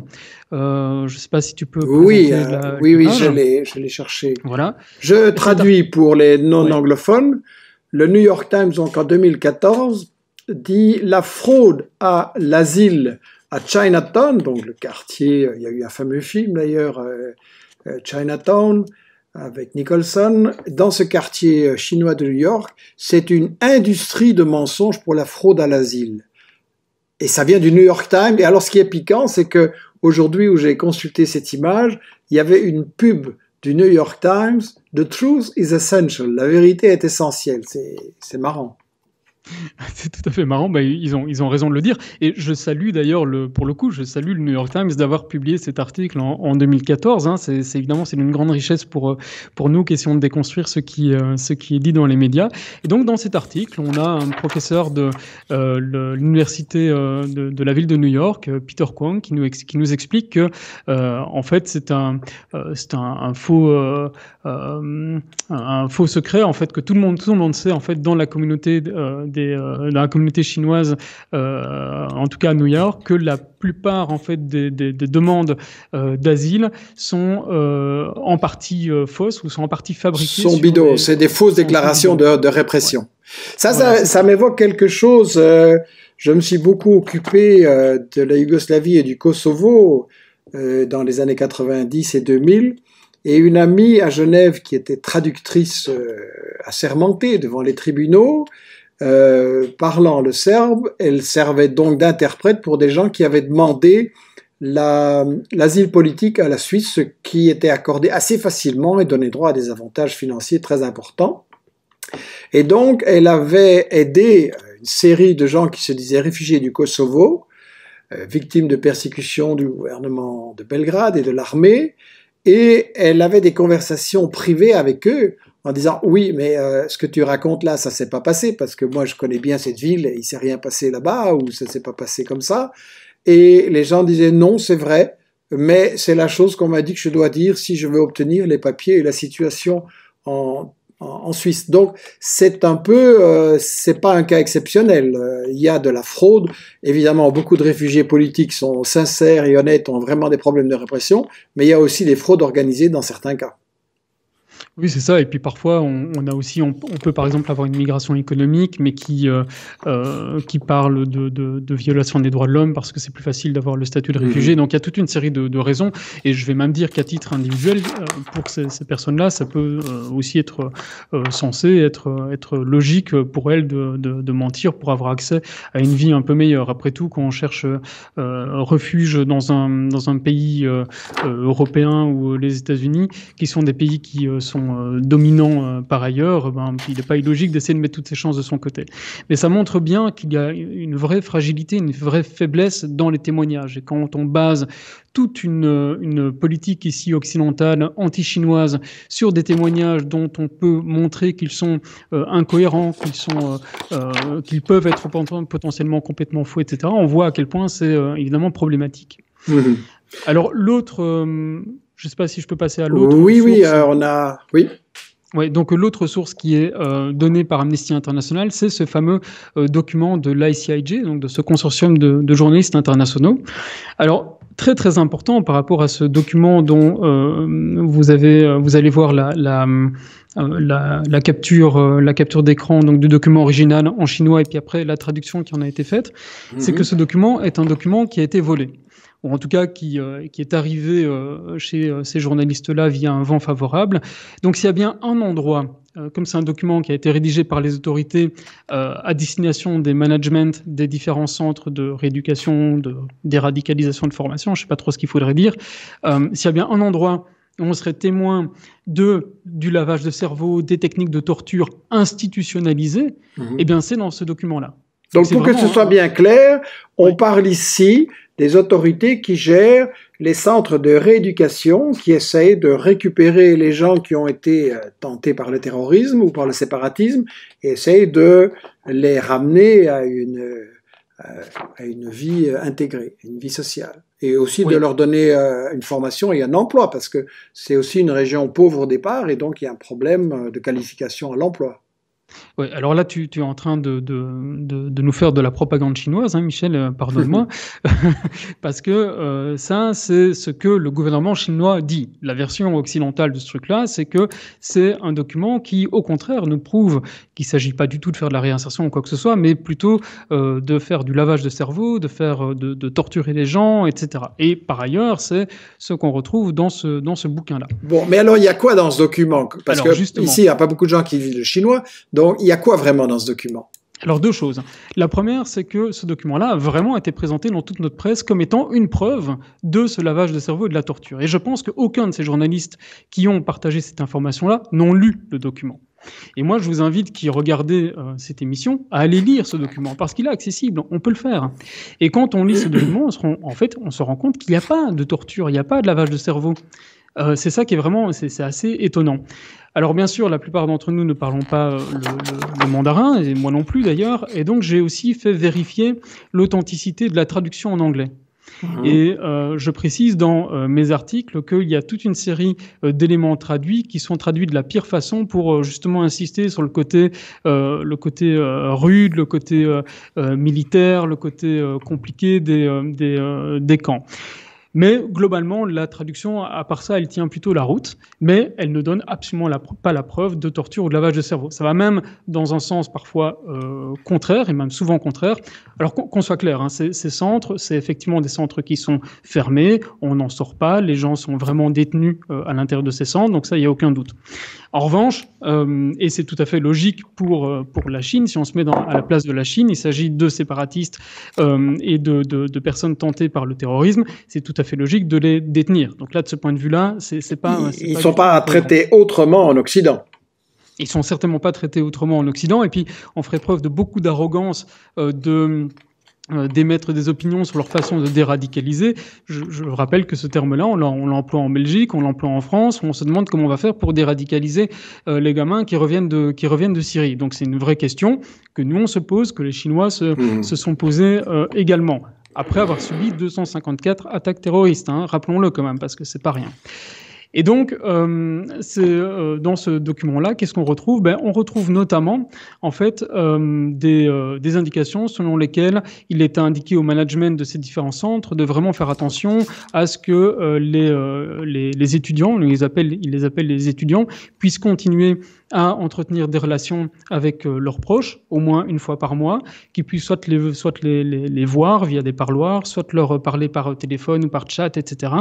Euh, je ne sais pas si tu peux. Oui, euh, oui, je l'ai cherché. Voilà. Je traduis pour les non-anglophones. Le New York Times, donc en 2014, dit la fraude à l'asile à Chinatown, donc le quartier, il y a eu un fameux film d'ailleurs, euh, euh, Chinatown, avec Nicholson, dans ce quartier euh, chinois de New York, c'est une industrie de mensonges pour la fraude à l'asile. Et ça vient du New York Times. Et alors, ce qui est piquant, c'est que aujourd'hui où j'ai consulté cette image, il y avait une pub du New York Times, The Truth is Essential, la vérité est essentielle, c'est marrant. C'est tout à fait marrant, ils, ont, ils ont raison de le dire. Et je salue d'ailleurs, le, pour le coup, je salue le New York Times d'avoir publié cet article en, 2014. Hein. C'est, évidemment, c'est une grande richesse pour, euh, pour nous qui essayons de déconstruire ce qui, euh, ce qui est dit dans les médias. Et donc, dans cet article, on a un professeur de euh, l'université de, la ville de New York, Peter Kwong, qui nous, qui nous explique que, en fait, c'est un, c'est un, un, faux euh, un, faux secret en fait que tout le monde tout le monde sait en fait dans la communauté euh, des euh, la communauté chinoise, en tout cas à New York, que la plupart en fait des, demandes d'asile sont en partie fausses ou sont en partie fabriquées. Sont bidons c'est des fausses déclarations de, répression. Ça, ça, m'évoque quelque chose. je me suis beaucoup occupé de la Yougoslavie et du Kosovo dans les années 90 et 2000 et une amie à Genève qui était traductrice euh, assermentée devant les tribunaux, euh, parlant le serbe, elle servait donc d'interprète pour des gens qui avaient demandé l'asile politique à la Suisse, ce qui était accordé assez facilement et donnait droit à des avantages financiers très importants. Et donc, elle avait aidé euh, une série de gens qui se disaient réfugiés du Kosovo, victimes de persécutions du gouvernement de Belgrade et de l'armée, et elle avait des conversations privées avec eux en disant oui mais euh, ce que tu racontes là ça s'est pas passé parce que moi je connais bien cette ville et il s'est rien passé là-bas ou ça s'est pas passé comme ça et les gens disaient non c'est vrai mais c'est la chose qu'on m'a dit que je dois dire si je veux obtenir les papiers et la situation en en Suisse. Donc c'est un peu, euh, c'est pas un cas exceptionnel. Euh, il y a de la fraude. Évidemment, beaucoup de réfugiés politiques sont sincères et honnêtes, ont vraiment des problèmes de répression, mais il y a aussi des fraudes organisées dans certains cas. Oui, c'est ça. Et puis parfois, on, a aussi, on, peut par exemple avoir une migration économique, mais qui, euh, euh, qui parle de, de, violation des droits de l'homme parce que c'est plus facile d'avoir le statut de réfugié. Donc il y a toute une série de, raisons. Et je vais même dire qu'à titre individuel, euh, pour ces, personnes-là, ça peut aussi être censé, être, être logique pour elles de, mentir pour avoir accès à une vie un peu meilleure. Après tout, quand on cherche refuge dans un, dans un pays européen ou les États-Unis, qui sont des pays qui sont dominant euh, dominants euh, par ailleurs, eh ben, il n'est pas illogique d'essayer de mettre toutes ses chances de son côté. Mais ça montre bien qu'il y a une vraie fragilité, une vraie faiblesse dans les témoignages. Et quand on base toute une, euh, politique ici occidentale anti-chinoise sur des témoignages dont on peut montrer qu'ils sont incohérents, qu'ils qu'ils peuvent être potentiellement complètement faux, etc. On voit à quel point c'est évidemment problématique. Mmh Alors l'autre je ne sais pas si je peux passer à l'autre. Oui, source. oui, euh, on a. Oui. Oui. donc euh, l'autre source qui est euh, donnée par Amnesty International, c'est ce fameux document de l'ICIJ, donc de ce consortium de, journalistes internationaux. Alors très très important par rapport à ce document dont vous avez, vous allez voir la, la, capture, la capture d'écran donc du document original en chinois et puis après la traduction qui en a été faite, c'est mhm. que ce document est un document qui a été volé ou en tout cas qui, euh, qui est arrivé euh, chez euh, ces journalistes-là via un vent favorable. Donc s'il y a bien un endroit, comme c'est un document qui a été rédigé par les autorités à destination des managements des différents centres de rééducation, de déradicalisation de formation, je ne sais pas trop ce qu'il faudrait dire, s'il y a bien un endroit où on serait témoin de du lavage de cerveau, des techniques de torture institutionnalisées, mhm. et eh bien c'est dans ce document-là. Donc pour que ce soit bien clair, on parle ici des autorités qui gèrent les centres de rééducation qui essayent de récupérer les gens qui ont été euh, tentés par le terrorisme ou par le séparatisme et essayent de les ramener à une, euh, à une vie euh, intégrée, une vie sociale. Et aussi de leur donner une formation et un emploi parce que c'est aussi une région pauvre au départ et donc il y a un problème de qualification à l'emploi. Ouais, alors là, tu, es en train de, nous faire de la propagande chinoise, hein, Michel, euh, pardonne-moi, parce que euh, ça, c'est ce que le gouvernement chinois dit. La version occidentale de ce truc-là, c'est que c'est un document qui, au contraire, nous prouve qu'il ne s'agit pas du tout de faire de la réinsertion ou quoi que ce soit, mais plutôt euh, de faire du lavage de cerveau, de, faire, de, torturer les gens, etc. Et par ailleurs, c'est ce qu'on retrouve dans ce, dans ce bouquin-là. Bon, mais alors, il y a quoi dans ce document Parce alors, que justement, ici, il n'y a pas beaucoup de gens qui vivent le chinois. Donc, il y a quoi vraiment dans ce document alors deux choses. La première, c'est que ce document-là a vraiment été présenté dans toute notre presse comme étant une preuve de ce lavage de cerveau et de la torture. Et je pense qu'aucun de ces journalistes qui ont partagé cette information-là n'ont lu le document. Et moi, je vous invite qui regardez euh, cette émission à aller lire ce document parce qu'il est accessible, on peut le faire. Et quand on lit ce document, en fait, on se rend compte qu'il n'y a pas de torture, il n'y a pas de lavage de cerveau. Euh, c'est ça qui est vraiment, c'est assez étonnant. Alors bien sûr, la plupart d'entre nous ne parlons pas euh, le, mandarin, et moi non plus d'ailleurs, et donc j'ai aussi fait vérifier l'authenticité de la traduction en anglais. Mmh. Et euh, je précise dans mes articles qu'il y a toute une série d'éléments traduits qui sont traduits de la pire façon pour justement insister sur le côté, rude, le côté militaire, le côté compliqué des camps. Mais globalement, la traduction, à part ça, elle tient plutôt la route, mais elle ne donne absolument pas la preuve de torture ou de lavage de cerveau. Ça va même dans un sens parfois euh, contraire, et même souvent contraire. Alors qu'on soit clair, hein, ces, centres, c'est effectivement des centres qui sont fermés, on n'en sort pas, les gens sont vraiment détenus euh, à l'intérieur de ces centres, donc ça, il n'y a aucun doute. En revanche, euh, et c'est tout à fait logique pour, euh, pour la Chine, si on se met à la place de la Chine, il s'agit de séparatistes euh, et de, personnes tentées par le terrorisme, c'est tout à fait logique de les détenir. Donc là, de ce point de vue-là, c'est pas... Ils ne sont pas traités autrement en Occident ils sont certainement pas traités autrement en Occident. Et puis, on ferait preuve de beaucoup d'arrogance, de euh, d'émettre des opinions sur leur façon de déradicaliser. Je, rappelle que ce terme-là, on l'emploie en Belgique, on l'emploie en France, on se demande comment on va faire pour déradicaliser euh, les gamins qui reviennent de, qui reviennent de Syrie. Donc c'est une vraie question que nous, on se pose, que les Chinois se, mmh. sont posés euh, également, après avoir subi 254 attaques terroristes, hein. rappelons-le quand même, parce que c'est pas rien. Et donc, euh, euh, dans ce document-là, qu'est-ce qu'on retrouve ben, On retrouve notamment, en fait, euh, euh, des, indications selon lesquelles il est indiqué au management de ces différents centres de vraiment faire attention à ce que les, les, les, étudiants, ils les appellent, ils les appellent les étudiants, puissent continuer à entretenir des relations avec euh, leurs proches, au moins une fois par mois, qui puissent soit les, soit les, voir via des parloirs, soit leur parler par euh, téléphone ou par chat, etc.,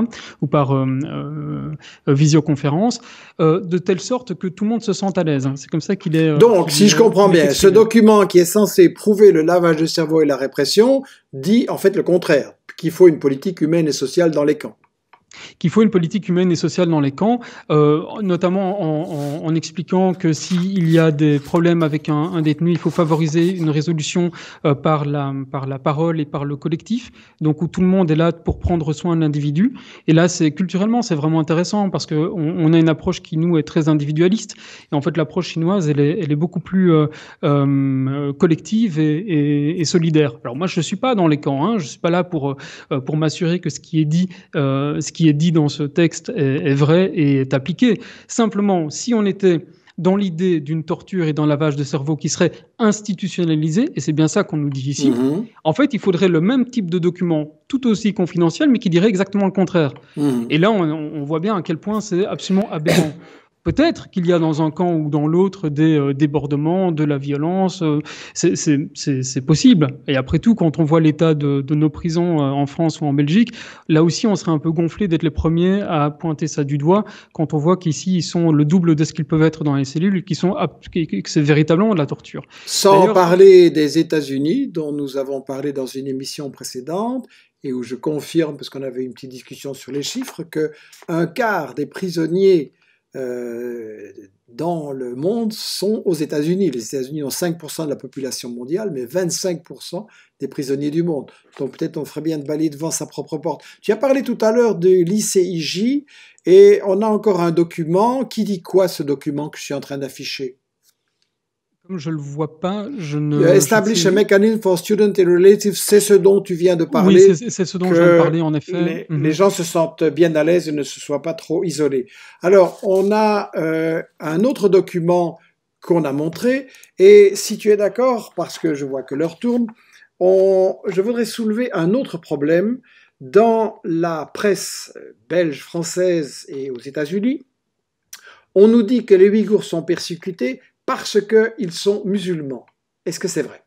ou par euh, visioconférence, de telle sorte que tout le monde se sente à l'aise. C'est comme ça qu'il est... Donc, si je comprends bien, ce document qui est censé prouver le lavage de cerveau et la répression dit en fait le contraire, qu'il faut une politique humaine et sociale dans les camps qu'il faut une politique humaine et sociale dans les camps, euh, notamment en, expliquant que s'il y a des problèmes avec un, détenu, il faut favoriser une résolution euh, par, la, par la parole et par le collectif, donc où tout le monde est là pour prendre soin de l'individu. Et là, c'est culturellement, c'est vraiment intéressant parce qu'on on a une approche qui, nous, est très individualiste. Et en fait, l'approche chinoise, elle est, beaucoup plus euh, collective et, solidaire. Alors moi, je ne suis pas dans les camps, hein. je ne suis pas là pour, pour m'assurer que ce qui est dit, ce qui qui est dit dans ce texte est, vrai et est appliqué. Simplement, si on était dans l'idée d'une torture et d'un lavage de cerveau qui serait institutionnalisé, et c'est bien ça qu'on nous dit ici, mhm. en fait, il faudrait le même type de document, tout aussi confidentiel, mais qui dirait exactement le contraire. Mhm. Et là, on, on, voit bien à quel point c'est absolument aberrant. Peut-être qu'il y a dans un camp ou dans l'autre des euh, débordements, de la violence, euh, c'est possible. Et après tout, quand on voit l'état de, nos prisons euh, en France ou en Belgique, là aussi, on serait un peu gonflé d'être les premiers à pointer ça du doigt quand on voit qu'ici, ils sont le double de ce qu'ils peuvent être dans les cellules, qui sont que c'est véritablement de la torture. Sans parler des États-Unis, dont nous avons parlé dans une émission précédente, et où je confirme, parce qu'on avait une petite discussion sur les chiffres, que un quart des prisonniers euh, dans le monde sont aux États-Unis. Les États-Unis ont 5% de la population mondiale, mais 25% des prisonniers du monde. Donc peut-être on ferait bien de balayer devant sa propre porte. Tu as parlé tout à l'heure de l'ICIJ et on a encore un document. Qui dit quoi ce document que je suis en train d'afficher je le vois pas. Je ne. Establish a mechanism for student and relative, c'est ce dont tu viens de parler. Oui, c'est ce dont je viens parler en effet. Les, mhm. les gens se sentent bien à l'aise et ne se soient pas trop isolés. Alors, on a euh, un autre document qu'on a montré et si tu es d'accord, parce que je vois que l'heure tourne, je voudrais soulever un autre problème dans la presse belge, française et aux États-Unis. On nous dit que les Ouïghours sont persécutés parce qu'ils sont musulmans. Est-ce que c'est vrai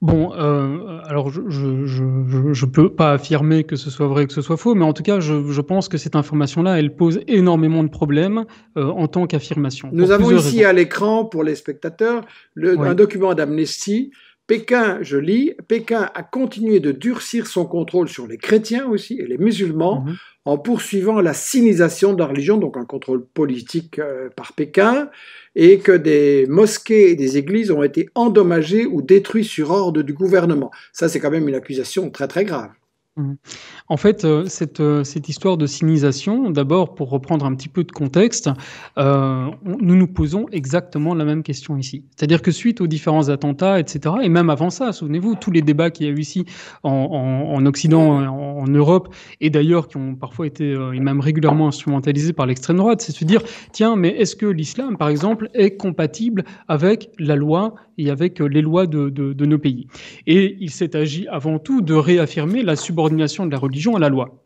Bon, euh, alors je ne peux pas affirmer que ce soit vrai, ou que ce soit faux, mais en tout cas, je, pense que cette information-là, elle pose énormément de problèmes euh, en tant qu'affirmation. Nous avons ici à l'écran, pour les spectateurs, un document d'Amnesty. Pékin, je lis, Pékin a continué de durcir son contrôle sur les chrétiens aussi et les musulmans. Mhm en poursuivant la sinisation de la religion, donc un contrôle politique euh, par Pékin, et que des mosquées et des églises ont été endommagées ou détruites sur ordre du gouvernement. Ça, c'est quand même une accusation très très grave. Mmh. En fait, euh, cette, euh, cette, histoire de sinisation, d'abord, pour reprendre un petit peu de contexte, euh, nous nous posons exactement la même question ici. C'est-à-dire que suite aux différents attentats, etc., et même avant ça, souvenez-vous, tous les débats qu'il y a eu ici en, en, Occident, en, Europe, et d'ailleurs qui ont parfois été et même régulièrement instrumentalisés par l'extrême droite, c'est se dire, tiens, mais est-ce que l'islam, par exemple, est compatible avec la loi et avec les lois de, de, de nos pays Et il s'est agi avant tout de réaffirmer la subordination subordination de la religion à la loi.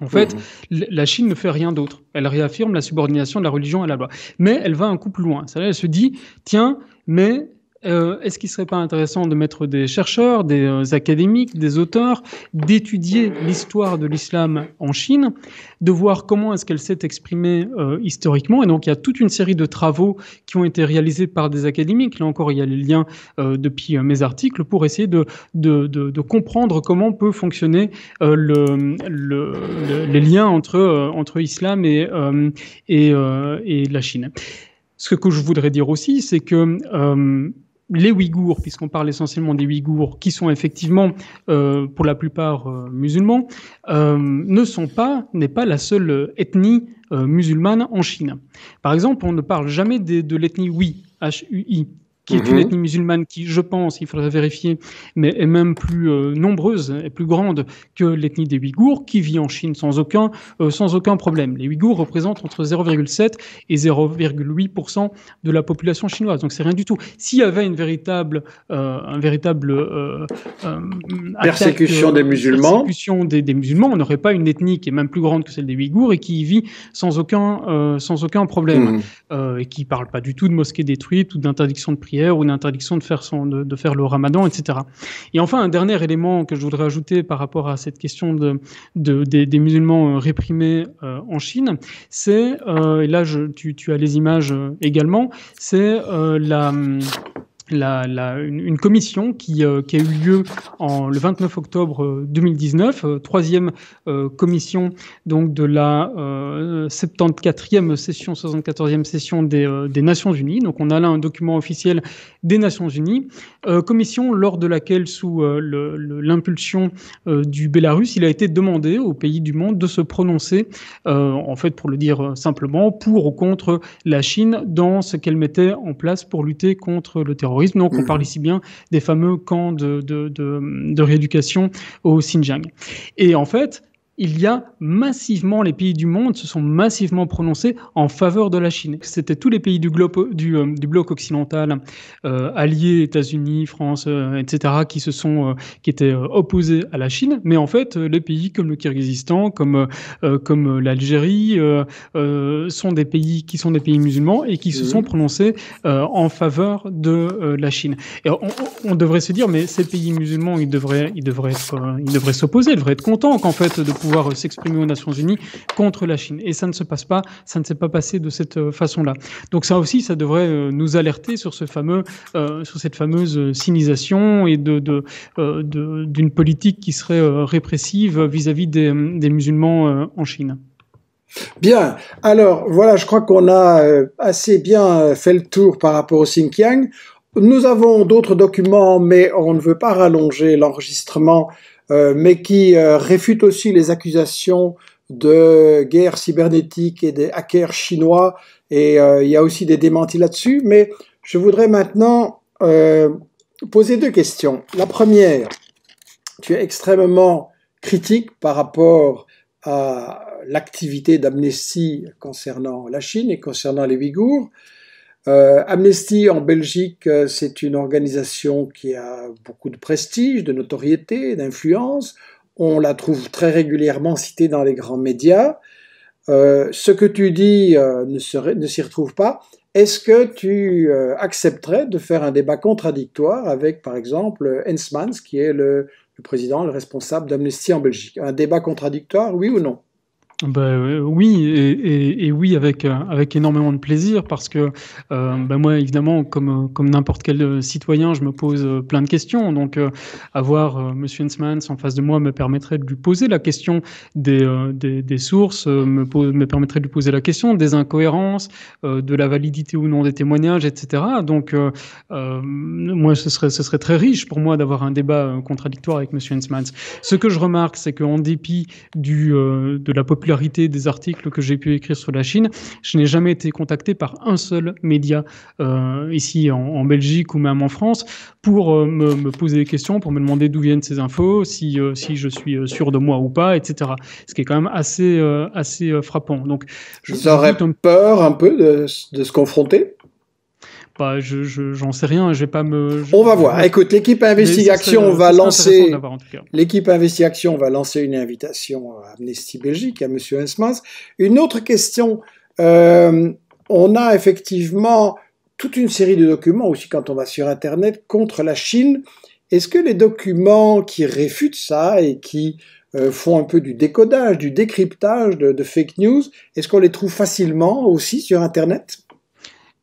En fait, mhm. la Chine ne fait rien d'autre. Elle réaffirme la subordination de la religion à la loi. Mais elle va un coup plus loin. Elle se dit, tiens, mais euh, est-ce qu'il ne serait pas intéressant de mettre des chercheurs, des euh, académiques, des auteurs, d'étudier l'histoire de l'islam en Chine, de voir comment est-ce qu'elle s'est exprimée euh, historiquement Et donc il y a toute une série de travaux qui ont été réalisés par des académiques. Là encore, il y a les liens depuis mes articles pour essayer de, de, comprendre comment peut fonctionner le, le, les liens entre, entre islam et, et, et la Chine. Ce que je voudrais dire aussi, c'est que les Ouïghours, puisqu'on parle essentiellement des Ouïghours, qui sont effectivement euh, pour la plupart euh, musulmans, euh, ne sont pas, n'est pas la seule ethnie musulmane en Chine. Par exemple, on ne parle jamais de, de l'ethnie Hui, H-U-I, qui est une mhm. ethnie musulmane qui, je pense, il faudrait vérifier, mais est même plus euh, nombreuse et plus grande que l'ethnie des Ouïghours, qui vit en Chine sans aucun, euh, sans aucun problème. Les Ouïghours représentent entre 0,7 et 0,8% de la population chinoise, donc c'est rien du tout. S'il y avait une véritable, euh, un véritable persécution des musulmans, persécution des, musulmans, on n'aurait pas une ethnie qui est même plus grande que celle des Ouïghours et qui vit sans aucun, sans aucun problème mhm. et qui parle pas du tout de mosquées détruites ou d'interdiction de prière ou une interdiction de faire, son, de, faire le ramadan, etc. Et enfin, un dernier élément que je voudrais ajouter par rapport à cette question de, des, musulmans euh, réprimés euh, en Chine, c'est, euh, et là tu, tu, as les images également, c'est la... Hum, la, une, commission qui, euh, qui, a eu lieu en, le 29 octobre 2019, euh, euh, troisième commission donc de la 74e session, 74e session des, des, Nations Unies. Donc on a là un document officiel des Nations Unies, commission lors de laquelle, sous l'impulsion du Bélarus, il a été demandé aux pays du monde de se prononcer, en fait pour le dire simplement, pour ou contre la Chine dans ce qu'elle mettait en place pour lutter contre le terrorisme donc, on mm-hmm. parle ici bien des fameux camps de rééducation au Xinjiang. Et en fait, il y a massivement, les pays du monde se sont massivement prononcés en faveur de la Chine. C'était tous les pays du, globe, du, euh, bloc occidental, euh, alliés États-Unis, France, euh, etc., qui se sont, qui étaient opposés à la Chine. Mais en fait, les pays comme le Kyrgyzstan, comme, comme l'Algérie, sont des pays qui sont des pays musulmans et qui se sont prononcés en faveur de la Chine. Et on, devrait se dire, mais ces pays musulmans, ils devraient, ils devraient, devraient s'opposer, ils devraient être contents qu'en fait de pouvoir euh, s'exprimer aux Nations Unies contre la Chine. Et ça ne se passe pas, ça ne s'est pas passé de cette euh, façon-là. Donc ça aussi, ça devrait euh, nous alerter sur ce fameux, sur cette fameuse sinisation et de, d'une politique qui serait répressive vis-à-vis des, des musulmans en Chine. Bien. Alors voilà, je crois qu'on a assez bien fait le tour par rapport au Xinjiang. Nous avons d'autres documents, mais on ne veut pas rallonger l'enregistrement euh, mais qui euh, réfute aussi les accusations de guerre cybernétique et des hackers chinois, et euh, il y a aussi des démentis là-dessus, mais je voudrais maintenant poser deux questions. La première, tu es extrêmement critique par rapport à l'activité d'Amnesty concernant la Chine et concernant les Ouïghours. Euh, Amnesty en Belgique, euh, c'est une organisation qui a beaucoup de prestige, de notoriété, d'influence. On la trouve très régulièrement citée dans les grands médias. Euh, ce que tu dis ne, s'y retrouve pas. Est-ce que tu accepterais de faire un débat contradictoire avec, par exemple, Hensmans, qui est le, le président, le responsable d'Amnesty en Belgique Un débat contradictoire, oui ou non ben oui, et, oui, avec, euh, avec énormément de plaisir, parce que ben moi, évidemment, comme, comme n'importe quel citoyen, je me pose plein de questions. Donc, avoir M. Hensmans en face de moi me permettrait de lui poser la question des, des, sources, me, pose, me permettrait de lui poser la question des incohérences, de la validité ou non des témoignages, etc. Donc, moi, ce serait, ce serait très riche pour moi d'avoir un débat contradictoire avec M. Hensmans. Ce que je remarque, c'est qu'en dépit du, de la population, des articles que j'ai pu écrire sur la Chine, je n'ai jamais été contacté par un seul média euh, ici en, Belgique ou même en France pour euh, me, poser des questions, pour me demander d'où viennent ces infos, si, euh, si je suis sûr de moi ou pas, etc. Ce qui est quand même assez, assez frappant. Donc, je, peur un peu de se confronter bah, je j'en sais rien, je vais pas me. On va voir. Écoute, l'équipe Investigation va lancer. L'équipe Investigation va lancer une invitation à Amnesty Belgique, à Monsieur Hensmans. Une autre question. Euh, on a effectivement toute une série de documents aussi quand on va sur Internet contre la Chine. Est-ce que les documents qui réfutent ça et qui euh, font un peu du décodage, du décryptage de fake news, est-ce qu'on les trouve facilement aussi sur Internet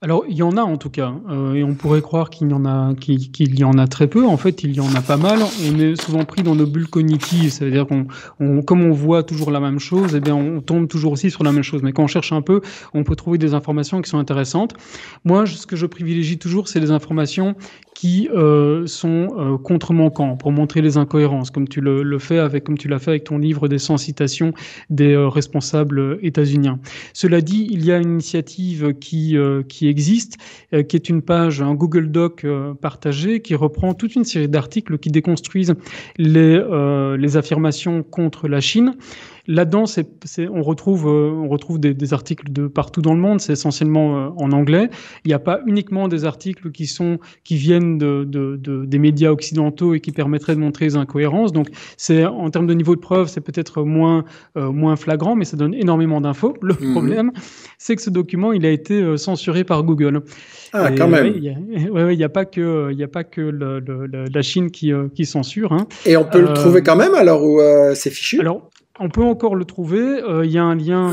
alors, il y en a en tout cas, euh, et on pourrait croire qu'il y, en a, qu'il, y en a très peu. En fait, il y en a pas mal. On est souvent pris dans nos bulles cognitives, c'est-à-dire qu'on, comme on voit toujours la même chose, eh bien, on tombe toujours aussi sur la même chose. Mais quand on cherche un peu, on peut trouver des informations qui sont intéressantes. Moi, ce que je privilégie toujours, c'est les informations qui euh, sont euh, contre manquantes pour montrer les incohérences, comme tu le, fais avec, comme tu l'as fait avec ton livre des 100 citations des responsables états-uniens. Cela dit, il y a une initiative qui qui existe, euh, qui est une page, un Google Doc euh, partagé, qui reprend toute une série d'articles qui déconstruisent les, euh, les affirmations contre la Chine. Là-dedans, c'est, on retrouve, euh, on retrouve des, articles de partout dans le monde. C'est essentiellement euh, en anglais. Il n'y a pas uniquement des articles qui sont, qui viennent de, des médias occidentaux et qui permettraient de montrer les incohérences. Donc, c'est en termes de niveau de preuve, c'est peut-être moins, euh, moins flagrant, mais ça donne énormément d'infos. Le mhm. problème, c'est que ce document, il a été censuré par Google. Ah, quand même. Il n'y a, pas que, il a pas que la Chine qui, censure. Hein. Et on peut le trouver quand même alors où c'est fichu. Alors, on peut encore le trouver. Euh, il y a un lien,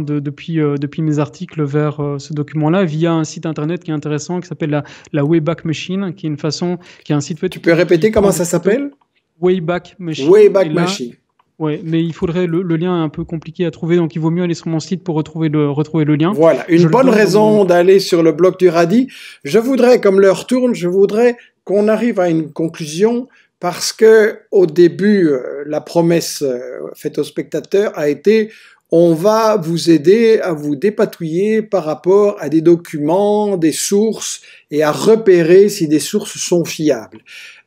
depuis, mes articles vers euh, ce document-là via un site internet qui est intéressant qui s'appelle la, Wayback Machine, qui est une façon, qui est un site fait... Tu peux répéter comment ça s'appelle Wayback Machine. Wayback Machine. Oui, mais il faudrait le, lien est un peu compliqué à trouver, donc il vaut mieux aller sur mon site pour retrouver le lien. Voilà, une bonne raison d'aller sur le blog du Radi. Je voudrais, comme l'heure tourne, je voudrais qu'on arrive à une conclusion parce que au début, euh, la promesse euh, faite aux spectateurs a été on va vous aider à vous dépatouiller par rapport à des documents, des sources, et à repérer si des sources sont fiables.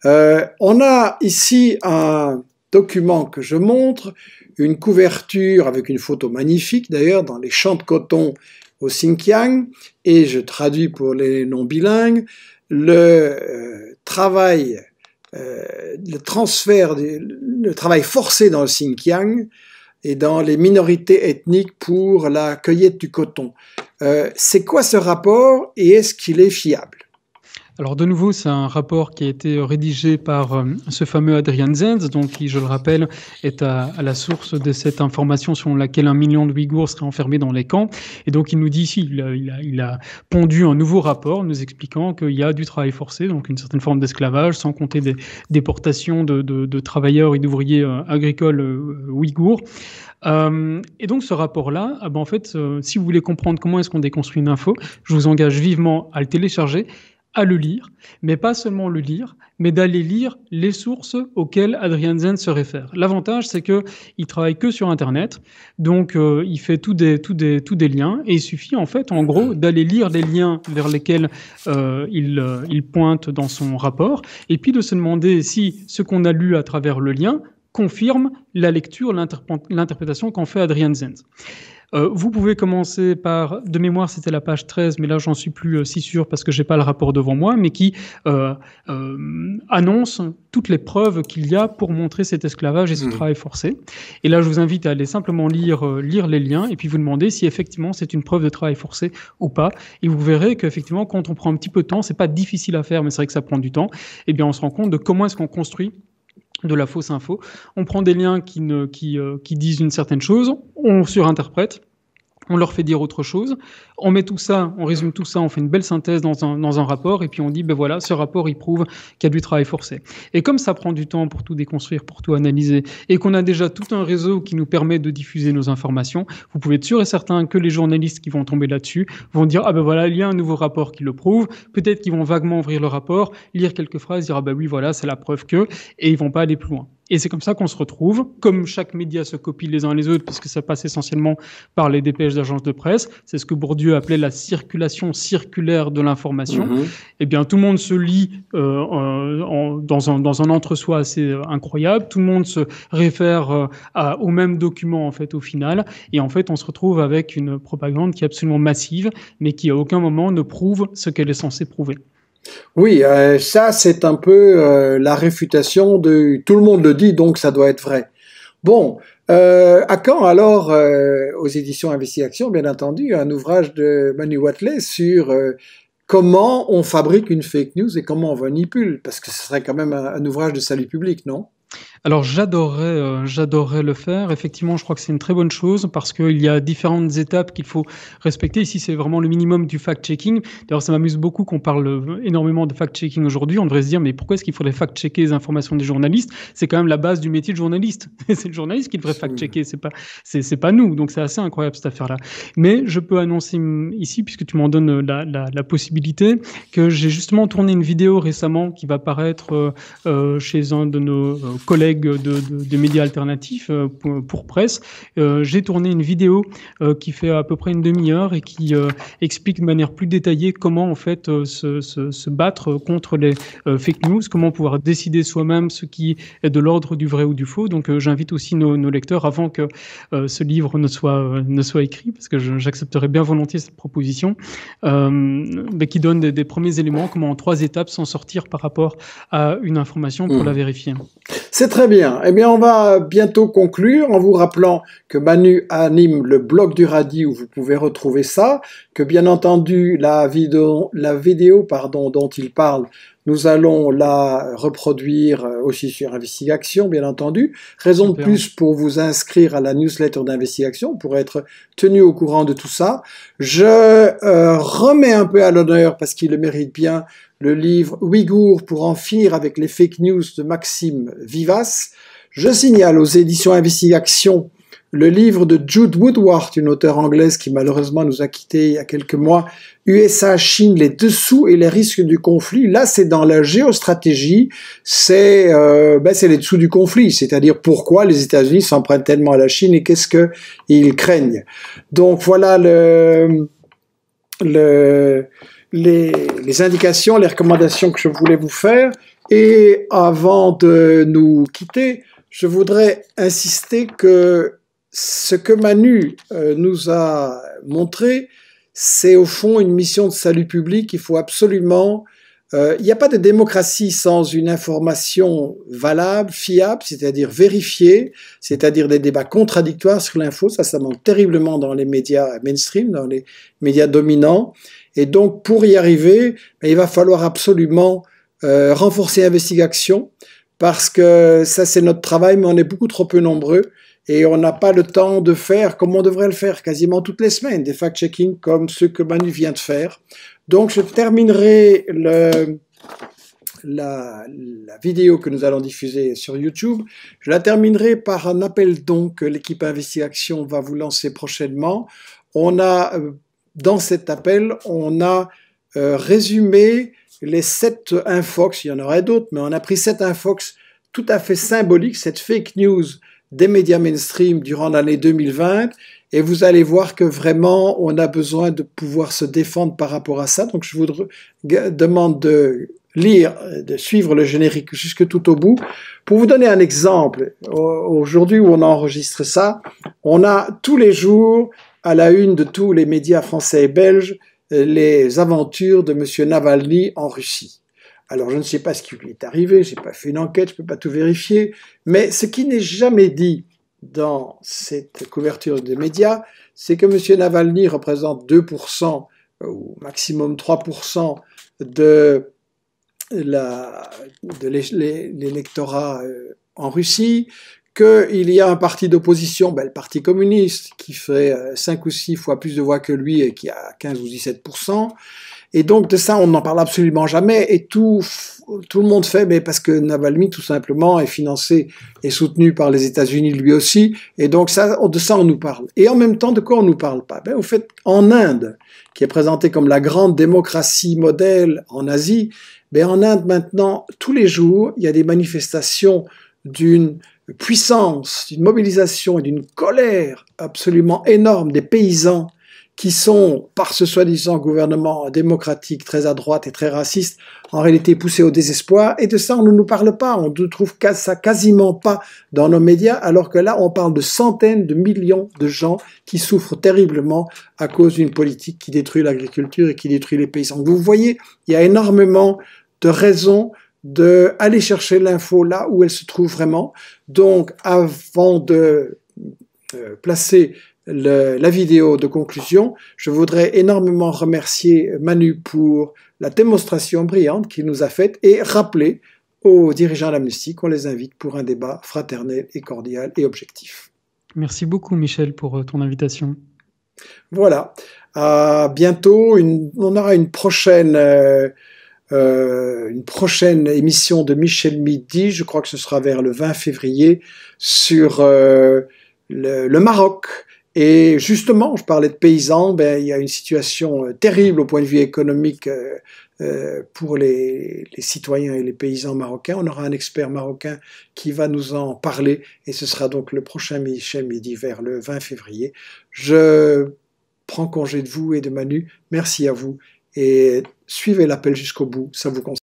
Euh, on a ici un document que je montre, une couverture avec une photo magnifique d'ailleurs dans les champs de coton au Xinjiang, et je traduis pour les non bilingues, le travail euh, le transfert, du, le travail forcé dans le Xinjiang et dans les minorités ethniques pour la cueillette du coton. Euh, c'est quoi ce rapport et est-ce qu'il est fiable alors de nouveau, c'est un rapport qui a été rédigé par euh, ce fameux Adrian Zenz, donc qui, je le rappelle, est à, la source de cette information sur laquelle un million de Ouïghours seraient enfermés dans les camps. Et donc il nous dit ici, il a, pondu un nouveau rapport nous expliquant qu'il y a du travail forcé, donc une certaine forme d'esclavage, sans compter des déportations de, travailleurs et d'ouvriers euh, agricoles euh, ouïghours. et donc ce rapport-là, ah ben, en fait, si vous voulez comprendre comment est-ce qu'on déconstruit une info, je vous engage vivement à le télécharger à le lire, mais pas seulement le lire, mais d'aller lire les sources auxquelles Adrian Zenz se réfère. L'avantage, c'est que il travaille que sur Internet, donc euh, il fait tous des, tout des, des liens, et il suffit en fait, en gros, d'aller lire les liens vers lesquels euh, il, euh, il pointe dans son rapport, et puis de se demander si ce qu'on a lu à travers le lien confirme la lecture, l'interprétation qu'en fait Adrian Zenz. Euh, vous pouvez commencer par, de mémoire, c'était la page 13, mais là, j'en suis plus euh, si sûr parce que j'ai pas le rapport devant moi, mais qui euh, annonce toutes les preuves qu'il y a pour montrer cet esclavage et ce mmh. travail forcé. Et là, je vous invite à aller simplement lire, lire les liens et puis vous demander si effectivement c'est une preuve de travail forcé ou pas. Et vous verrez qu'effectivement, quand on prend un petit peu de temps, c'est pas difficile à faire, mais c'est vrai que ça prend du temps. Et eh bien, on se rend compte de comment est-ce qu'on construit de la fausse info. On prend des liens qui, ne, qui, euh, qui disent une certaine chose, on surinterprète, on leur fait dire autre chose, on met tout ça, on résume tout ça, on fait une belle synthèse dans un, rapport, et puis on dit, ben voilà, ce rapport, il prouve qu'il y a du travail forcé. Et comme ça prend du temps pour tout déconstruire, pour tout analyser, et qu'on a déjà tout un réseau qui nous permet de diffuser nos informations, vous pouvez être sûr et certain que les journalistes qui vont tomber là-dessus vont dire, ah ben voilà, il y a un nouveau rapport qui le prouve, peut-être qu'ils vont vaguement ouvrir le rapport, lire quelques phrases, dire, ah ben oui, voilà, c'est la preuve que, et ils vont pas aller plus loin. Et c'est comme ça qu'on se retrouve. Comme chaque média se copie les uns les autres, puisque ça passe essentiellement par les dépêches d'agences de presse, c'est ce que Bourdieu appelait la circulation circulaire de l'information. Mhm. et eh bien, tout le monde se lit euh, dans un, dans un entre-soi assez euh, incroyable. Tout le monde se réfère euh, à, au même document, en fait, au final. Et en fait, on se retrouve avec une propagande qui est absolument massive, mais qui à aucun moment ne prouve ce qu'elle est censée prouver. Oui, euh, ça c'est un peu euh, la réfutation de tout le monde le dit, donc ça doit être vrai. Bon, euh, à quand alors aux éditions Investi Action, bien entendu, un ouvrage de Manu Watley sur comment on fabrique une fake news et comment on manipule, parce que ce serait quand même un ouvrage de salut public, non alors j'adorerais, euh, j'adorerais le faire. Effectivement, je crois que c'est une très bonne chose parce qu'il y a différentes étapes qu'il faut respecter. Ici, c'est vraiment le minimum du fact-checking. D'ailleurs, ça m'amuse beaucoup qu'on parle euh, énormément de fact-checking aujourd'hui. On devrait se dire, mais pourquoi est-ce qu'il faudrait fact-checker les informations des journalistes C'est quand même la base du métier de journaliste. c'est le journaliste qui devrait fact-checker, c'est pas, c'est, pas nous. Donc c'est assez incroyable cette affaire-là. Mais je peux annoncer mm, ici, puisque tu m'en donnes euh, la, possibilité, que j'ai justement tourné une vidéo récemment qui va paraître chez un de nos collègues de, médias alternatifs euh, pour, presse, euh, j'ai tourné une vidéo euh, qui fait à peu près une demi-heure et qui explique de manière plus détaillée comment en fait se, battre contre les fake news, comment pouvoir décider soi-même ce qui est de l'ordre du vrai ou du faux. Donc j'invite aussi nos, lecteurs avant que ce livre ne soit, ne soit écrit, parce que j'accepterai bien volontiers cette proposition, mais qui donne des, premiers éléments, comment en trois étapes s'en sortir par rapport à une information pour hmm. la vérifier. C'est très Très bien. Eh bien, on va bientôt conclure en vous rappelant que Manu anime le blog du radis où vous pouvez retrouver ça, que bien entendu la vidéo, la vidéo pardon, dont il parle nous allons la reproduire euh, aussi sur Investigation, bien entendu. Raison de plus pour vous inscrire à la newsletter d'Investigation, pour être tenu au courant de tout ça. Je euh, remets un peu à l'honneur, parce qu'il le mérite bien, le livre Ouïghour pour en finir avec les fake news de Maxime Vivas. Je signale aux éditions Investigation le livre de Jude Woodward, une auteure anglaise qui malheureusement nous a quittés il y a quelques mois, USA-Chine, les dessous et les risques du conflit. Là, c'est dans la géostratégie, c'est euh, ben, les dessous du conflit, c'est-à-dire pourquoi les États-Unis s'en tellement à la Chine et qu'est-ce qu'ils craignent. Donc voilà le, le, les, les indications, les recommandations que je voulais vous faire. Et avant de nous quitter, je voudrais insister que ce que Manu euh, nous a montré, c'est au fond une mission de salut public. Il faut absolument... Euh, il n'y a pas de démocratie sans une information valable, fiable, c'est-à-dire vérifiée, c'est-à-dire des débats contradictoires sur l'info. Ça, ça manque terriblement dans les médias mainstream, dans les médias dominants. Et donc, pour y arriver, il va falloir absolument euh, renforcer l'investigation, parce que ça, c'est notre travail, mais on est beaucoup trop peu nombreux et on n'a pas le temps de faire comme on devrait le faire quasiment toutes les semaines, des fact-checking comme ce que Manu vient de faire. Donc je terminerai la, vidéo que nous allons diffuser sur YouTube. Je la terminerai par un appel donc que l'équipe Investigation va vous lancer prochainement. On a, euh, dans cet appel, on a euh, résumé les sept infox, il y en aurait d'autres, mais on a pris 7 infox tout à fait symboliques, cette fake news des médias mainstream durant l'année 2020 et vous allez voir que vraiment on a besoin de pouvoir se défendre par rapport à ça. Donc je vous euh, demande de lire, euh, de suivre le générique jusque tout au bout. Pour vous donner un exemple, aujourd'hui où on enregistre ça, on a tous les jours à la une de tous les médias français et belges euh, les aventures de M. Navalny en Russie. Alors je ne sais pas ce qui lui est arrivé, je n'ai pas fait une enquête, je ne peux pas tout vérifier, mais ce qui n'est jamais dit dans cette couverture des médias, c'est que M. Navalny représente 2% ou maximum 3% de l'électorat euh, en Russie, qu'il y a un parti d'opposition, ben, le Parti communiste, qui fait 5 euh, ou 6 fois plus de voix que lui et qui a 15 ou 17 et donc de ça, on n'en parle absolument jamais, et tout, tout le monde fait, mais parce que Navalny, tout simplement, est financé et soutenu par les États-Unis lui aussi, et donc ça, de ça, on nous parle. Et en même temps, de quoi on nous parle pas ben, Au fait, en Inde, qui est présentée comme la grande démocratie modèle en Asie, ben, en Inde maintenant, tous les jours, il y a des manifestations d'une puissance, d'une mobilisation et d'une colère absolument énorme des paysans qui sont, par ce soi-disant gouvernement démocratique très à droite et très raciste, en réalité poussés au désespoir. Et de ça, on ne nous parle pas. On ne trouve ça quasiment pas dans nos médias, alors que là, on parle de centaines de millions de gens qui souffrent terriblement à cause d'une politique qui détruit l'agriculture et qui détruit les paysans. Vous voyez, il y a énormément de raisons d'aller chercher l'info là où elle se trouve vraiment. Donc, avant de euh, placer la vidéo de conclusion, je voudrais énormément remercier Manu pour la démonstration brillante qu'il nous a faite et rappeler aux dirigeants d'Amnesty qu'on les invite pour un débat fraternel et cordial et objectif. Merci beaucoup Michel pour euh, ton invitation. Voilà, à bientôt. on aura une prochaine, euh, euh, une prochaine émission de Michel Midi, je crois que ce sera vers le 20 février, sur le, Maroc. Et justement, je parlais de paysans, ben, il y a une situation euh, terrible au point de vue économique euh, euh pour les, citoyens et les paysans marocains. On aura un expert marocain qui va nous en parler et ce sera donc le prochain Michel Midi vers le 20 février. Je prends congé de vous et de Manu. Merci à vous et suivez l'appel jusqu'au bout, ça vous conseille.